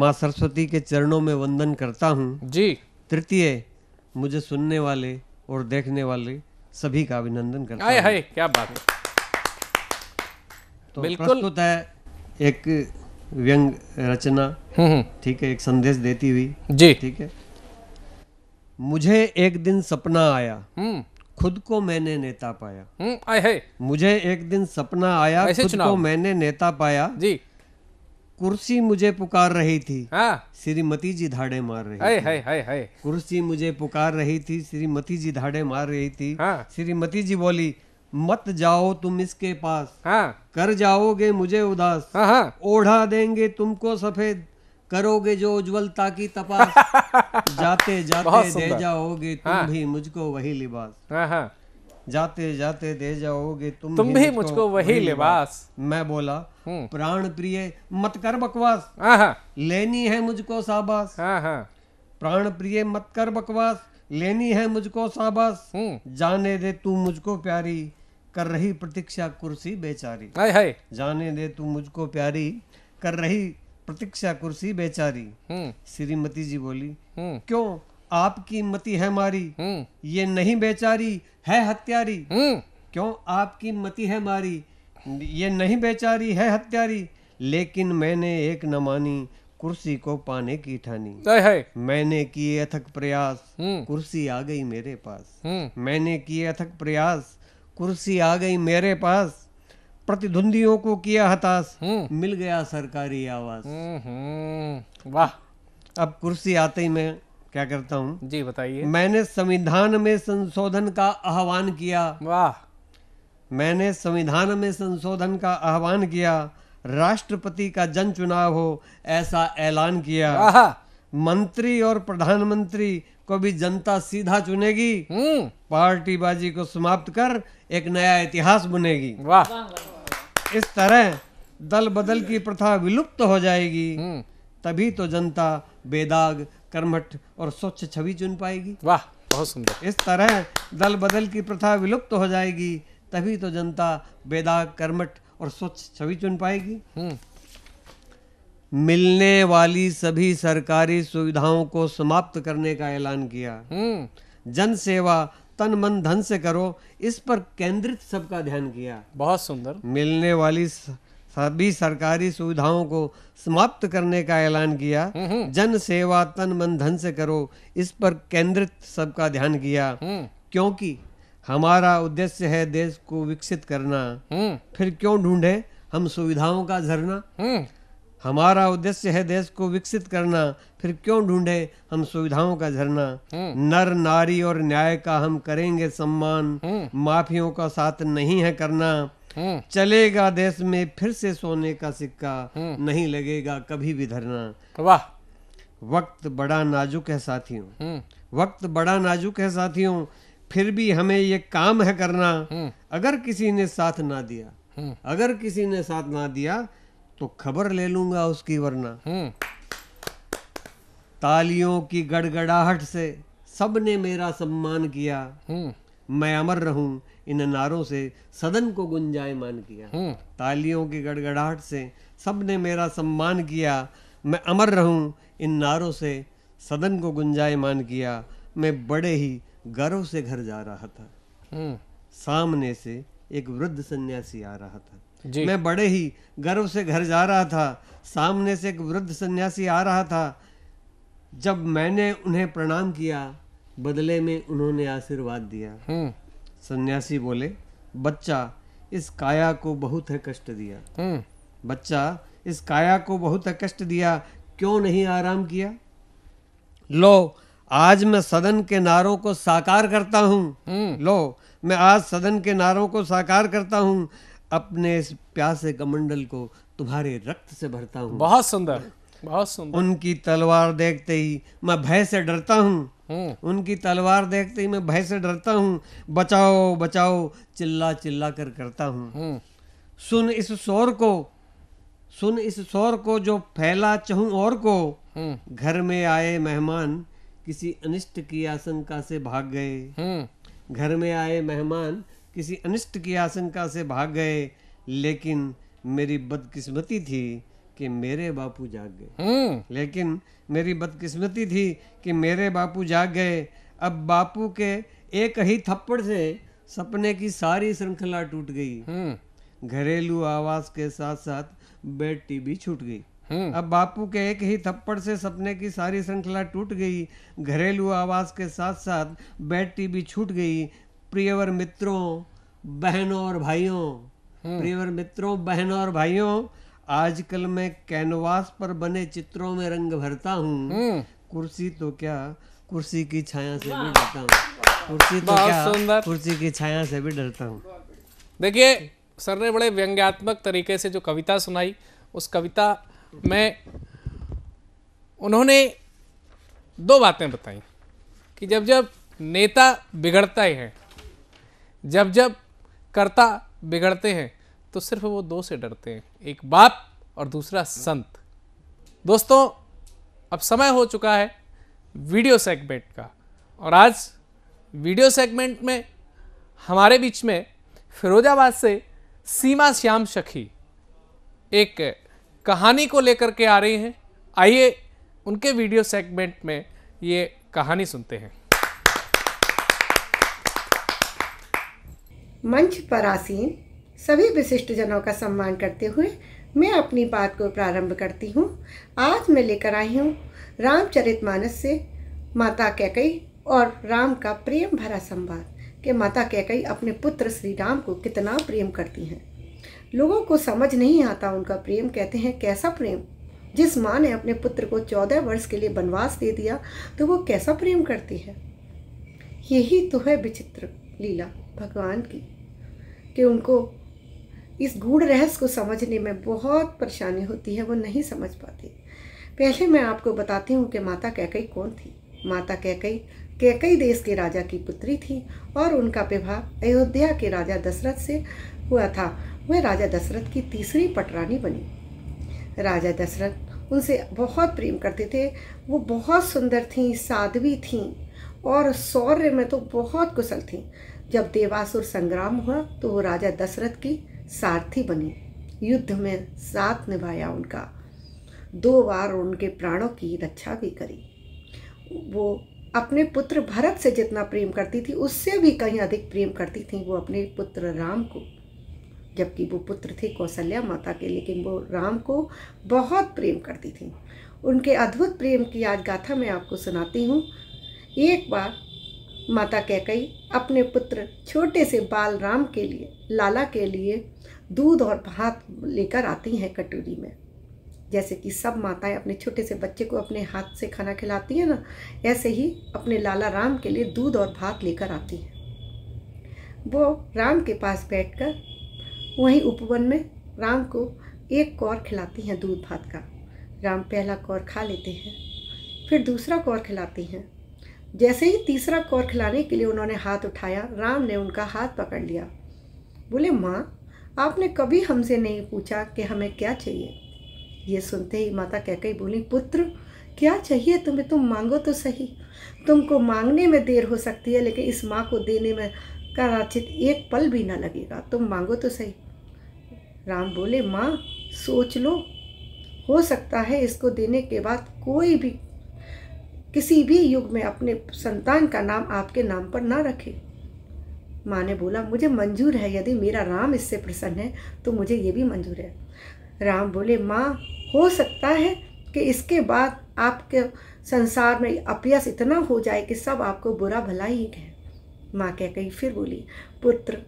माँ सरस्वती के चरणों में वंदन करता हूँ जी तृतीय मुझे सुनने वाले और देखने वाले सभी का अभिनंदन करता आए हाय क्या बात है तो प्रस्तुत है एक व्यंग रचना हम्म, हम्म। ठीक है एक संदेश देती हुई जी ठीक है मुझे एक दिन सपना आया हम्म। खुद को मैंने नेता पाया आए है मुझे एक दिन सपना आया खुद को मैंने नेता पाया जी कुर्सी मुझे पुकार रही थी हाँ? श्रीमती जी धाड़े मार रही है, है, है, है। कुर्सी मुझे पुकार रही थी श्रीमती जी धाड़े मार रही थी हाँ? श्रीमती जी बोली मत जाओ तुम इसके पास हाँ? कर जाओगे मुझे उदास हाँ? हाँ। ओढ़ा देंगे तुमको सफेद करोगे जो उज्जवलता की तपास जाते जाते दे जाओगे तुम हाँ। भी मुझको वही लिबास हाँ, जाते जाते दे जाओगे तुम, तुम भी मुझको वही लिबास मैं बोला हम्म। हाँ, हाँ। हाँ, प्राण प्रिय मत कर बकवास लेनी है मुझको शाबास प्राण प्रिय मत कर बकवास लेनी है हम्म। मुझको शाबास जाने दे तू मुझको प्यारी कर रही प्रतीक्षा कुर्सी बेचारी हाय हाय जाने दे तू मुझको प्यारी कर रही प्रतीक्षा कुर्सी बेचारी हम्म। श्रीमती जी बोली क्यों आपकी मति है मारी हम्म। ये नहीं बेचारी है हत्यारी हम्म। क्यों आपकी मति है मारी ये नहीं बेचारी है हत्यारी लेकिन मैंने एक न मानी कुर्सी को पाने की ठानी मैंने किए अथक प्रयास हम्म। कुर्सी आ गई मेरे पास मैंने किए अथक प्रयास कुर्सी आ गई मेरे पास प्रतिद्वंदियों को किया हताश मिल गया सरकारी आवास वाह अब कुर्सी आते ही मैं क्या करता हूँ जी बताइए मैंने संविधान में संशोधन का आह्वान किया वाह मैंने संविधान में संशोधन का आह्वान किया राष्ट्रपति का जन चुनाव हो ऐसा ऐलान किया मंत्री और प्रधानमंत्री को भी जनता सीधा चुनेगी हम्म। पार्टीबाजी को समाप्त कर एक नया इतिहास बुनेगी वाह इस तरह दल बदल की प्रथा विलुप्त तो हो जाएगी हम्म। तभी तो जनता बेदाग कर्मठ और स्वच्छ छवि चुन पाएगी वाह बहुत सुंदर इस तरह दल बदल की प्रथा विलुप्त तो हो जाएगी तभी तो जनता बेदाग कर्मठ और स्वच्छ छवि चुन पाएगी हम्म। मिलने वाली सभी सरकारी सुविधाओं को समाप्त करने का ऐलान किया हम्म। जन सेवा तन मन धन से करो इस पर केंद्रित सबका ध्यान किया बहुत सुंदर मिलने वाली स... सभी सरकारी सुविधाओं को समाप्त करने का ऐलान किया हम्म, हम्म। जन सेवा तन मन धन से करो इस पर केंद्रित सबका ध्यान किया हम्म। क्योंकि हमारा उद्देश्य है देश को विकसित करना फिर क्यों ढूंढे हम सुविधाओं का झरना हमारा उद्देश्य है देश को विकसित करना फिर क्यों ढूंढे हम सुविधाओं का झरना नर नारी और न्याय का हम करेंगे सम्मान माफियों का साथ नहीं है करना हम्म। चलेगा देश में फिर से सोने का सिक्का हम्म। नहीं लगेगा कभी भी धरना वाह वक्त बड़ा नाजुक है साथियों हम्म। वक्त बड़ा नाजुक है साथियों फिर भी हमें ये काम है करना अगर किसी ने साथ ना दिया अगर किसी ने साथ ना दिया तो खबर ले लूंगा उसकी वरना तालियों की गड़गड़ाहट से सबने मेरा सम्मान किया मैं अमर रहूं इन नारों से सदन को गुंजायमान किया हम्म। तालियों की गड़गड़ाहट से सब ने मेरा सम्मान किया मैं अमर रहूं इन नारों से सदन को गुंजायमान किया मैं बड़े ही गर्व से घर जा रहा था हम्म। सामने से एक वृद्ध सन्यासी आ रहा था मैं बड़े ही गर्व से घर जा रहा था सामने से एक वृद्ध सन्यासी आ रहा था जब मैंने उन्हें प्रणाम किया बदले में उन्होंने आशीर्वाद दिया हम्म। सन्यासी बोले बच्चा इस काया को बहुत है कष्ट दिया हम्म। बच्चा इस काया को बहुत है कष्ट दिया क्यों नहीं आराम किया लो आज मैं सदन के नारों को साकार करता हूँ हम्म। लो मैं आज सदन के नारों को साकार करता हूँ अपने इस प्यासे कमंडल को तुम्हारे रक्त से भरता हूँ बहुत सुंदर बहुत सुंदर उनकी तलवार देखते ही मैं भय से डरता हूँ हम्म। उनकी तलवार देखते ही मैं भय से डरता हूँ बचाओ बचाओ चिल्ला चिल्ला कर करता हूँ हम्म। सुन इस शोर को सुन इस शोर को जो फैला चहूँ और को हम्म। घर में आए मेहमान किसी अनिष्ट की आशंका से भाग गए घर में आए मेहमान किसी अनिष्ट की आशंका से भाग गए लेकिन मेरी बदकिस्मती थी कि मेरे बापू जाग गए हम्म। लेकिन मेरी बदकिस्मती थी कि मेरे बापू जाग गए अब बापू के एक ही थप्पड़ से सपने की सारी श्रृंखला टूट गई हम्म। घरेलू आवाज के साथ साथ बेटी भी छूट गई हम्म। अब बापू के एक ही थप्पड़ से सपने की सारी श्रृंखला टूट गई घरेलू आवाज के साथ साथ बेटी भी छूट गई प्रियवर मित्रों बहनों और भाइयों प्रियवर मित्रों बहनों और भाइयों आजकल मैं कैनवास पर बने चित्रों में रंग भरता हूँ हम्म। कुर्सी तो क्या कुर्सी की छाया से भी डरता हूँ कुर्सी तो क्या कुर्सी की छाया से भी डरता हूँ देखिए सर ने बड़े व्यंग्यात्मक तरीके से जो कविता सुनाई उस कविता में उन्होंने दो बातें बताई कि जब जब नेता बिगड़ता ही है जब जब कर्ता बिगड़ते हैं तो सिर्फ वो दो से डरते हैं एक बाप और दूसरा संत दोस्तों अब समय हो चुका है वीडियो सेगमेंट का और आज वीडियो सेगमेंट में हमारे बीच में फिरोजाबाद से सीमा श्याम शखी एक कहानी को लेकर के आ रही हैं आइए उनके वीडियो सेगमेंट में ये कहानी सुनते हैं मंच पर आसीन सभी विशिष्ट जनों का सम्मान करते हुए मैं अपनी बात को प्रारंभ करती हूँ आज मैं लेकर आई हूँ रामचरितमानस से माता कैकई और राम का प्रेम भरा संवाद कि माता कैकई अपने पुत्र श्री राम को कितना प्रेम करती हैं लोगों को समझ नहीं आता उनका प्रेम कहते हैं कैसा प्रेम जिस माँ ने अपने पुत्र को चौदह वर्ष के लिए वनवास दे दिया तो वो कैसा प्रेम करती है यही तो है विचित्र लीला भगवान की कि उनको इस गूढ़ रहस्य को समझने में बहुत परेशानी होती है वो नहीं समझ पाती पहले मैं आपको बताती हूँ कि माता कैकई कौन थी माता कैकई कैकई देश के राजा की पुत्री थी और उनका विवाह अयोध्या के राजा दशरथ से हुआ था वह राजा दशरथ की तीसरी पटरानी बनी राजा दशरथ उनसे बहुत प्रेम करते थे वो बहुत सुंदर थीं साध्वी थीं और सौर्य में तो बहुत कुशल थीं जब देवासुर संग्राम हुआ तो वो राजा दशरथ की सारथी बनी युद्ध में साथ निभाया उनका दो बार उनके प्राणों की रक्षा भी करी वो अपने पुत्र भरत से जितना प्रेम करती थी उससे भी कहीं अधिक प्रेम करती थी वो अपने पुत्र राम को जबकि वो पुत्र थे कौशल्या माता के लेकिन वो राम को बहुत प्रेम करती थी उनके अद्भुत प्रेम की आज गाथा मैं आपको सुनाती हूँ एक बार माता कही अपने पुत्र छोटे से बाल राम के लिए लाला के लिए दूध और भात लेकर आती हैं कटोरी में जैसे कि सब माताएं अपने छोटे से बच्चे को अपने हाथ से खाना खिलाती हैं ना ऐसे ही अपने लाला राम के लिए दूध और भात लेकर आती हैं वो राम के पास बैठकर वहीं उपवन में राम को एक कौर खिलाती हैं दूध भात का राम पहला कौर खा लेते हैं फिर दूसरा कौर खिलाती हैं जैसे ही तीसरा कौर खिलाने के लिए उन्होंने हाथ उठाया राम ने उनका हाथ पकड़ लिया बोले माँ आपने कभी हमसे नहीं पूछा कि हमें क्या चाहिए ये सुनते ही माता कही बोली पुत्र क्या चाहिए तुम्हें तुम मांगो तो सही तुमको मांगने में देर हो सकती है लेकिन इस माँ को देने में कदाचित एक पल भी ना लगेगा तुम मांगो तो सही राम बोले माँ सोच लो हो सकता है इसको देने के बाद कोई भी किसी भी युग में अपने संतान का नाम आपके नाम पर ना रखे माँ ने बोला मुझे मंजूर है यदि मेरा राम इससे प्रसन्न है तो मुझे ये भी मंजूर है राम बोले माँ हो सकता है कि इसके बाद आपके संसार में अपयस इतना हो जाए कि सब आपको बुरा भला ही कहें माँ कह कही फिर बोली पुत्र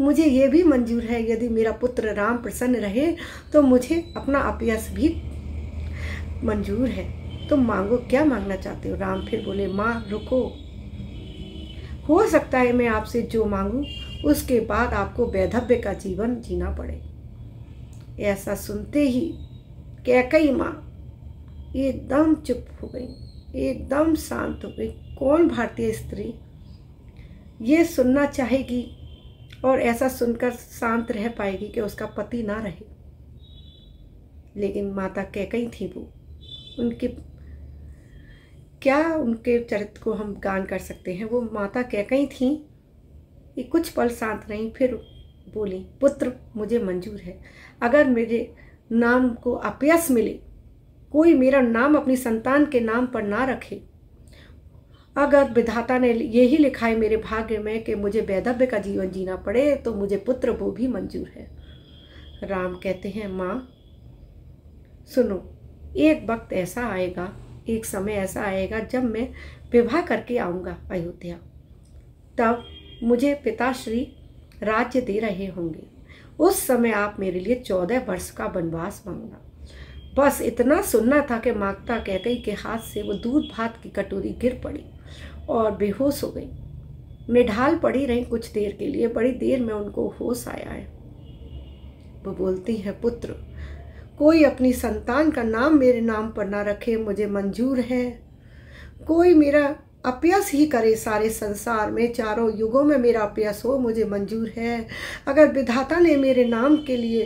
मुझे ये भी मंजूर है यदि मेरा पुत्र राम प्रसन्न रहे तो मुझे अपना अपयस भी मंजूर है तुम तो मांगो क्या मांगना चाहते हो राम फिर बोले माँ रुको हो सकता है मैं आपसे जो मांगूं उसके बाद आपको वैधव्य का जीवन जीना पड़े ऐसा सुनते ही कैकई माँ एकदम चुप हो गई एकदम शांत हो गई कौन भारतीय स्त्री ये सुनना चाहेगी और ऐसा सुनकर शांत रह पाएगी कि उसका पति ना रहे लेकिन माता कैकई थी वो उनके क्या उनके चरित्र को हम गान कर सकते हैं वो माता कह कहीं थी ये कुछ पल शांत नहीं फिर बोली पुत्र मुझे मंजूर है अगर मेरे नाम को अपयस मिले कोई मेरा नाम अपनी संतान के नाम पर ना रखे अगर विधाता ने यही लिखा है मेरे भाग्य में कि मुझे वैधव्य का जीवन जीना पड़े तो मुझे पुत्र वो भी मंजूर है राम कहते हैं माँ सुनो एक वक्त ऐसा आएगा एक समय ऐसा आएगा जब मैं विवाह करके आऊँगा अयोध्या तब मुझे पिताश्री राज्य दे रहे होंगे उस समय आप मेरे लिए चौदह वर्ष का वनवास मांगना बस इतना सुनना था कि मागता कह गई के हाथ से वो दूध भात की कटोरी गिर पड़ी और बेहोश हो गई निढाल पड़ी रही कुछ देर के लिए बड़ी देर में उनको होश आया है वो बोलती है पुत्र कोई अपनी संतान का नाम मेरे नाम पर ना रखे मुझे मंजूर है कोई मेरा अप्यस ही करे सारे संसार में चारों युगों में मेरा अप्यस हो मुझे मंजूर है अगर विधाता ने मेरे नाम के लिए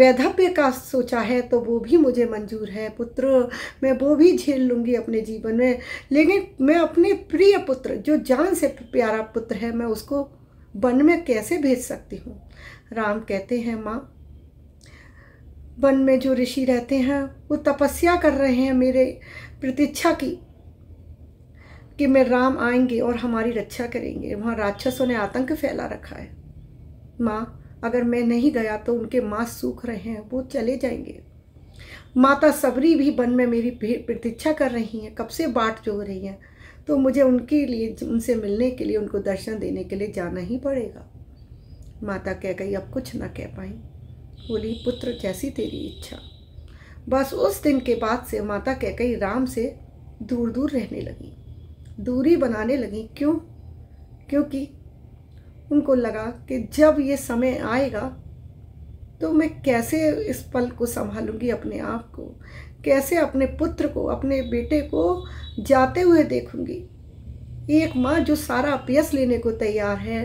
वैधव्य का सोचा है तो वो भी मुझे मंजूर है पुत्र मैं वो भी झेल लूँगी अपने जीवन में लेकिन मैं अपने प्रिय पुत्र जो जान से प्यारा पुत्र है मैं उसको वन में कैसे भेज सकती हूँ राम कहते हैं माँ वन में जो ऋषि रहते हैं वो तपस्या कर रहे हैं मेरे प्रतीक्षा की कि मैं राम आएंगे और हमारी रक्षा करेंगे वहाँ राक्षसों ने आतंक फैला रखा है माँ अगर मैं नहीं गया तो उनके माँ सूख रहे हैं वो चले जाएंगे माता सबरी भी वन में मेरी प्रतीक्षा कर रही हैं कब से बाट जो रही हैं तो मुझे उनके लिए उनसे मिलने के लिए उनको दर्शन देने के लिए जाना ही पड़ेगा माता कह गई अब कुछ ना कह पाई बोली पुत्र जैसी तेरी इच्छा बस उस दिन के बाद से माता कैकई राम से दूर दूर रहने लगी दूरी बनाने लगी क्यों क्योंकि उनको लगा कि जब ये समय आएगा तो मैं कैसे इस पल को संभालूंगी अपने आप को कैसे अपने पुत्र को अपने बेटे को जाते हुए देखूंगी एक माँ जो सारा अपयस लेने को तैयार है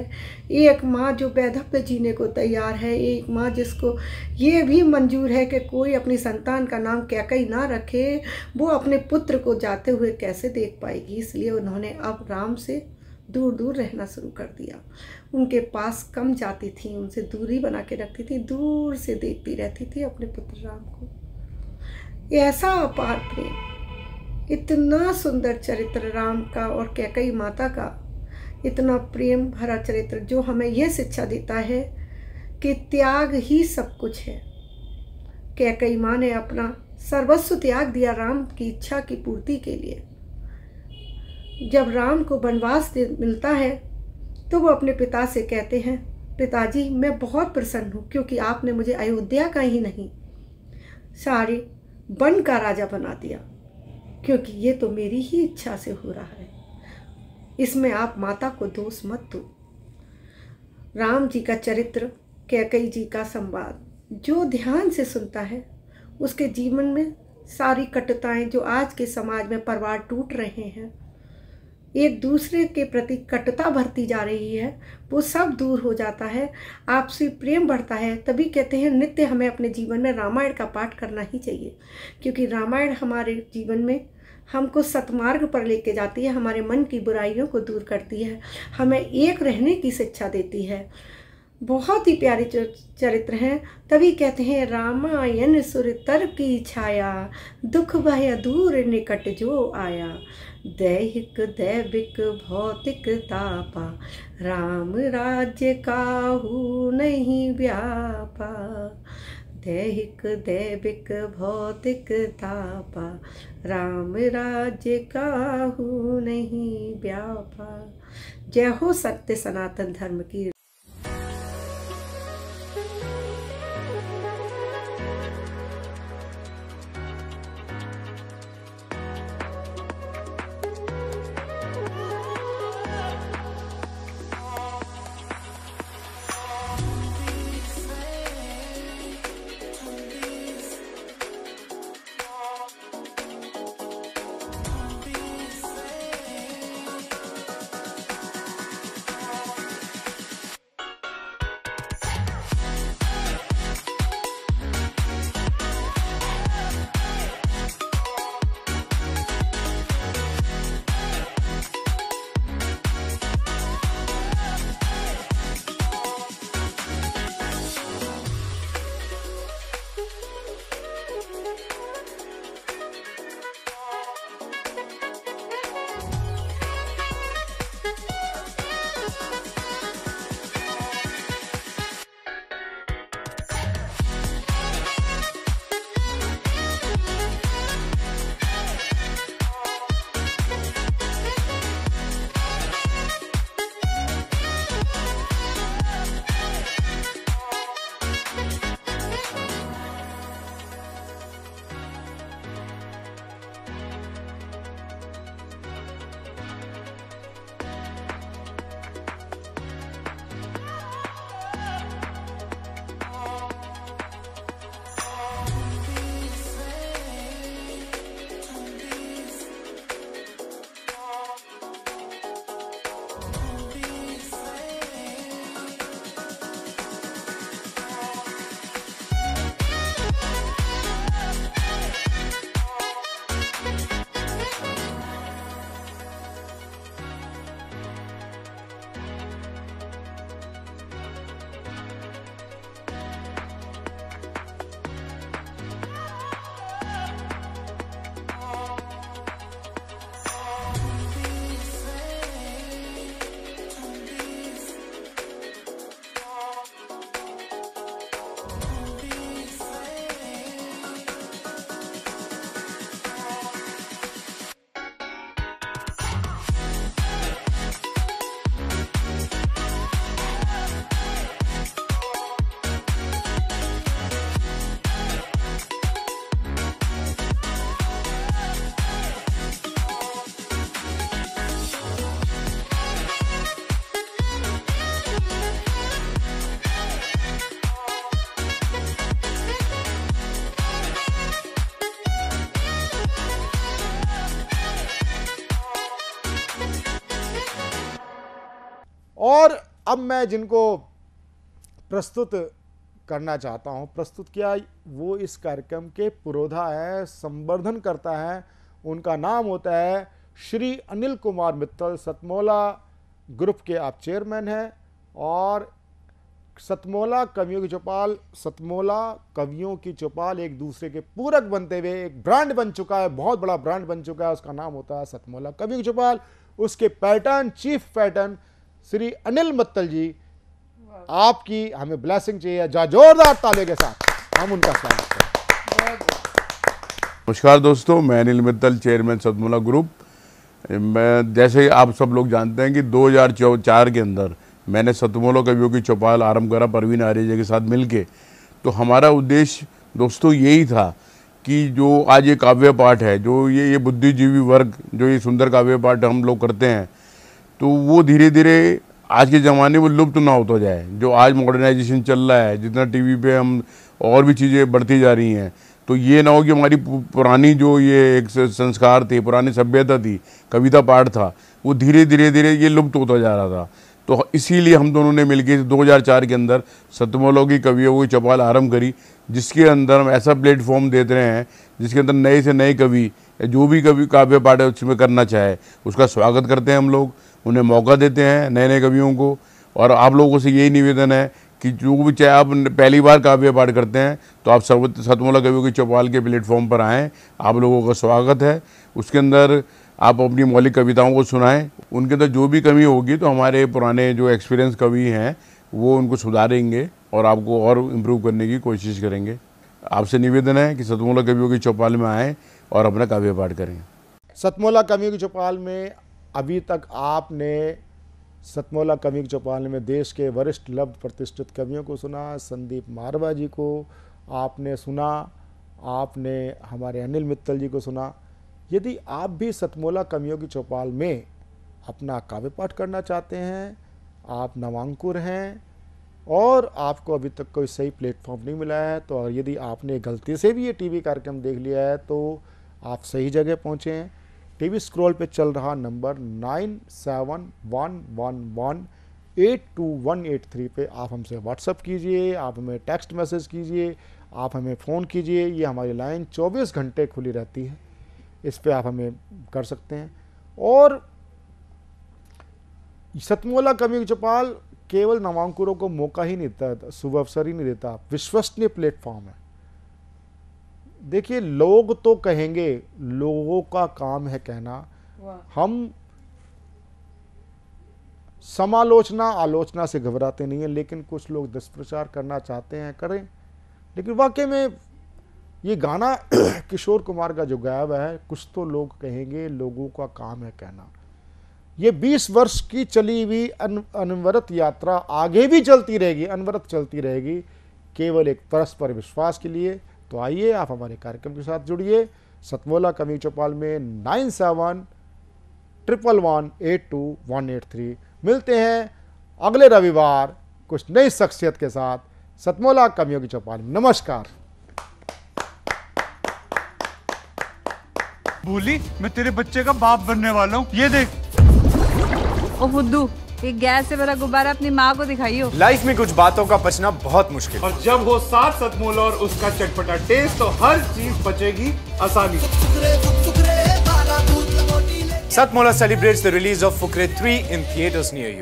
एक माँ जो वैधव्य जीने को तैयार है एक माँ जिसको ये भी मंजूर है कि कोई अपनी संतान का नाम कैकई ना रखे वो अपने पुत्र को जाते हुए कैसे देख पाएगी इसलिए उन्होंने अब राम से दूर दूर रहना शुरू कर दिया उनके पास कम जाती थी उनसे दूरी बना के रखती थी दूर से देखती रहती थी अपने पुत्र राम को ऐसा अपार प्रेम इतना सुंदर चरित्र राम का और कैकई माता का इतना प्रेम भरा चरित्र जो हमें यह शिक्षा देता है कि त्याग ही सब कुछ है कैकई माँ ने अपना सर्वस्व त्याग दिया राम की इच्छा की पूर्ति के लिए जब राम को वनवास मिलता है तो वो अपने पिता से कहते हैं पिताजी मैं बहुत प्रसन्न हूँ क्योंकि आपने मुझे अयोध्या का ही नहीं सारे वन का राजा बना दिया क्योंकि ये तो मेरी ही इच्छा से हो रहा है इसमें आप माता को दोष मत दो राम जी का चरित्र कैकई जी का संवाद जो ध्यान से सुनता है उसके जीवन में सारी कटुताएं जो आज के समाज में परिवार टूट रहे हैं एक दूसरे के प्रति कटुता भरती जा रही है वो सब दूर हो जाता है आपसे प्रेम बढ़ता है तभी कहते हैं नित्य हमें अपने जीवन में रामायण का पाठ करना ही चाहिए क्योंकि रामायण हमारे जीवन में हमको सतमार्ग पर लेके जाती है हमारे मन की बुराइयों को दूर करती है हमें एक रहने की शिक्षा देती है बहुत ही प्यारे चरित्र हैं तभी कहते हैं रामायण तर की छाया दुख भय दूर निकट जो आया दैहिक दैविक भौतिक तापा राम राज्य काहू नहीं व्यापा दैहिक दैविक भौतिक तापा राम राज्य हूँ नहीं व्यापा जय हो सत्य सनातन धर्म की अब मैं जिनको प्रस्तुत करना चाहता हूँ प्रस्तुत किया वो इस कार्यक्रम के पुरोधा हैं संवर्धन करता है उनका नाम होता है श्री अनिल कुमार मित्तल सतमोला ग्रुप के आप चेयरमैन हैं और सतमोला कवियों की चौपाल सतमोला कवियों की चौपाल एक दूसरे के पूरक बनते हुए एक ब्रांड बन चुका है बहुत बड़ा ब्रांड बन चुका है उसका नाम होता है सतमोला कवियों की चौपाल उसके patron chief patron Shri Anil Mittal ji आपकी हमें ब्लैसिंग चाहिए जा जोरदार ताले के साथ हम उनका स्वागत करें नमस्कार दोस्तों मैं अनिल मित्तल चेयरमैन सदमुला ग्रुप मैं जैसे आप सब लोग जानते हैं कि 2004 के अंदर मैंने सतमोलो कवियों की चौपाल आरम्भ करा परवीन जी के साथ मिलके तो हमारा उद्देश्य दोस्तों यही था कि जो आज ये काव्य पाठ है जो ये ये बुद्धिजीवी वर्ग जो ये सुंदर काव्य पाठ हम लोग करते हैं तो वो धीरे धीरे आज के ज़माने में लुप्त ना होता जाए जो आज मॉडर्नाइजेशन चल रहा है जितना टीवी पे हम और भी चीज़ें बढ़ती जा रही हैं तो ये ना हो कि हमारी पुरानी जो ये एक संस्कार थे पुरानी सभ्यता थी कविता पाठ था वो धीरे धीरे धीरे ये लुप्त होता जा रहा था तो इसीलिए हम दोनों ने मिलकर 2004 के अंदर सत्यमौलों की कवियों की चौपाल आरंभ करी जिसके अंदर हम ऐसा प्लेटफॉर्म देते रहे हैं जिसके अंदर नए से नए कवि जो भी कवि काव्य पाठ उसमें करना चाहे उसका स्वागत करते हैं हम लोग उन्हें मौका देते हैं नए नए कवियों को और आप लोगों से यही निवेदन है कि जो भी चाहे आप पहली बार काव्य पाठ करते हैं तो आप सर्व सतमोला कवियों के चौपाल के प्लेटफॉर्म पर आएँ आप लोगों का स्वागत है उसके अंदर आप अपनी मौलिक कविताओं को सुनाएं उनके अंदर जो भी कमी होगी तो हमारे पुराने जो एक्सपीरियंस कवि हैं वो उनको सुधारेंगे और आपको और इम्प्रूव करने की कोशिश करेंगे आपसे निवेदन है कि सतमोला कवियों के चौपाल में आएँ और अपना काव्य पाठ करें सतमोला कवियों के चौपाल में अभी तक आपने सतमौला कवि चौपाल में देश के वरिष्ठ लब्ध प्रतिष्ठित कवियों को सुना संदीप मारवा जी को आपने सुना आपने हमारे अनिल मित्तल जी को सुना यदि आप भी सतमौला कवियों की चौपाल में अपना काव्य पाठ करना चाहते हैं आप नवांकुर हैं और आपको अभी तक कोई सही प्लेटफॉर्म नहीं मिला है तो यदि आपने गलती से भी ये टीवी कार्यक्रम देख लिया है तो आप सही जगह पहुँचें टीवी स्क्रॉल पे चल रहा number nine seven one one one eight two one eight three पे आप हमसे व्हाट्सअप कीजिए आप हमें टेक्स्ट मैसेज कीजिए आप हमें फ़ोन कीजिए ये हमारी लाइन चौबीस घंटे खुली रहती है इस पर आप हमें कर सकते हैं और सतमोला कमी चौपाल केवल नवांकुरों को मौका ही नहीं देता शुभ अवसर ही नहीं देता विश्वसनीय प्लेटफॉर्म है देखिए लोग तो कहेंगे लोगों का काम है कहना हम समालोचना आलोचना से घबराते नहीं हैं लेकिन कुछ लोग दुष्प्रचार करना चाहते हैं करें लेकिन वाकई में ये गाना किशोर कुमार का जो गाया हुआ है कुछ तो लोग कहेंगे लोगों का काम है कहना ये 20 वर्ष की चली हुई अन, अनवरत यात्रा आगे भी चलती रहेगी अनवरत चलती रहेगी केवल एक परस्पर विश्वास के लिए तो आइए आप हमारे कार्यक्रम के साथ जुड़िए सतमोला कमी चौपाल में nine seven triple one eight two one eight three मिलते हैं अगले रविवार कुछ नई शख्सियत के साथ सतमोला कमियों की चौपाल नमस्कार भूली मैं तेरे बच्चे का बाप बनने वाला हूँ ये देख ओ ये गैस से भरा गुब्बारा अपनी माँ को दिखाई हो लाइफ में कुछ बातों का बचना बहुत मुश्किल और जब हो सात सतमोल और उसका चटपटा टेस्ट तो हर चीज बचेगी आसानी Satmola celebrate the release of Fukrey three in theatres near you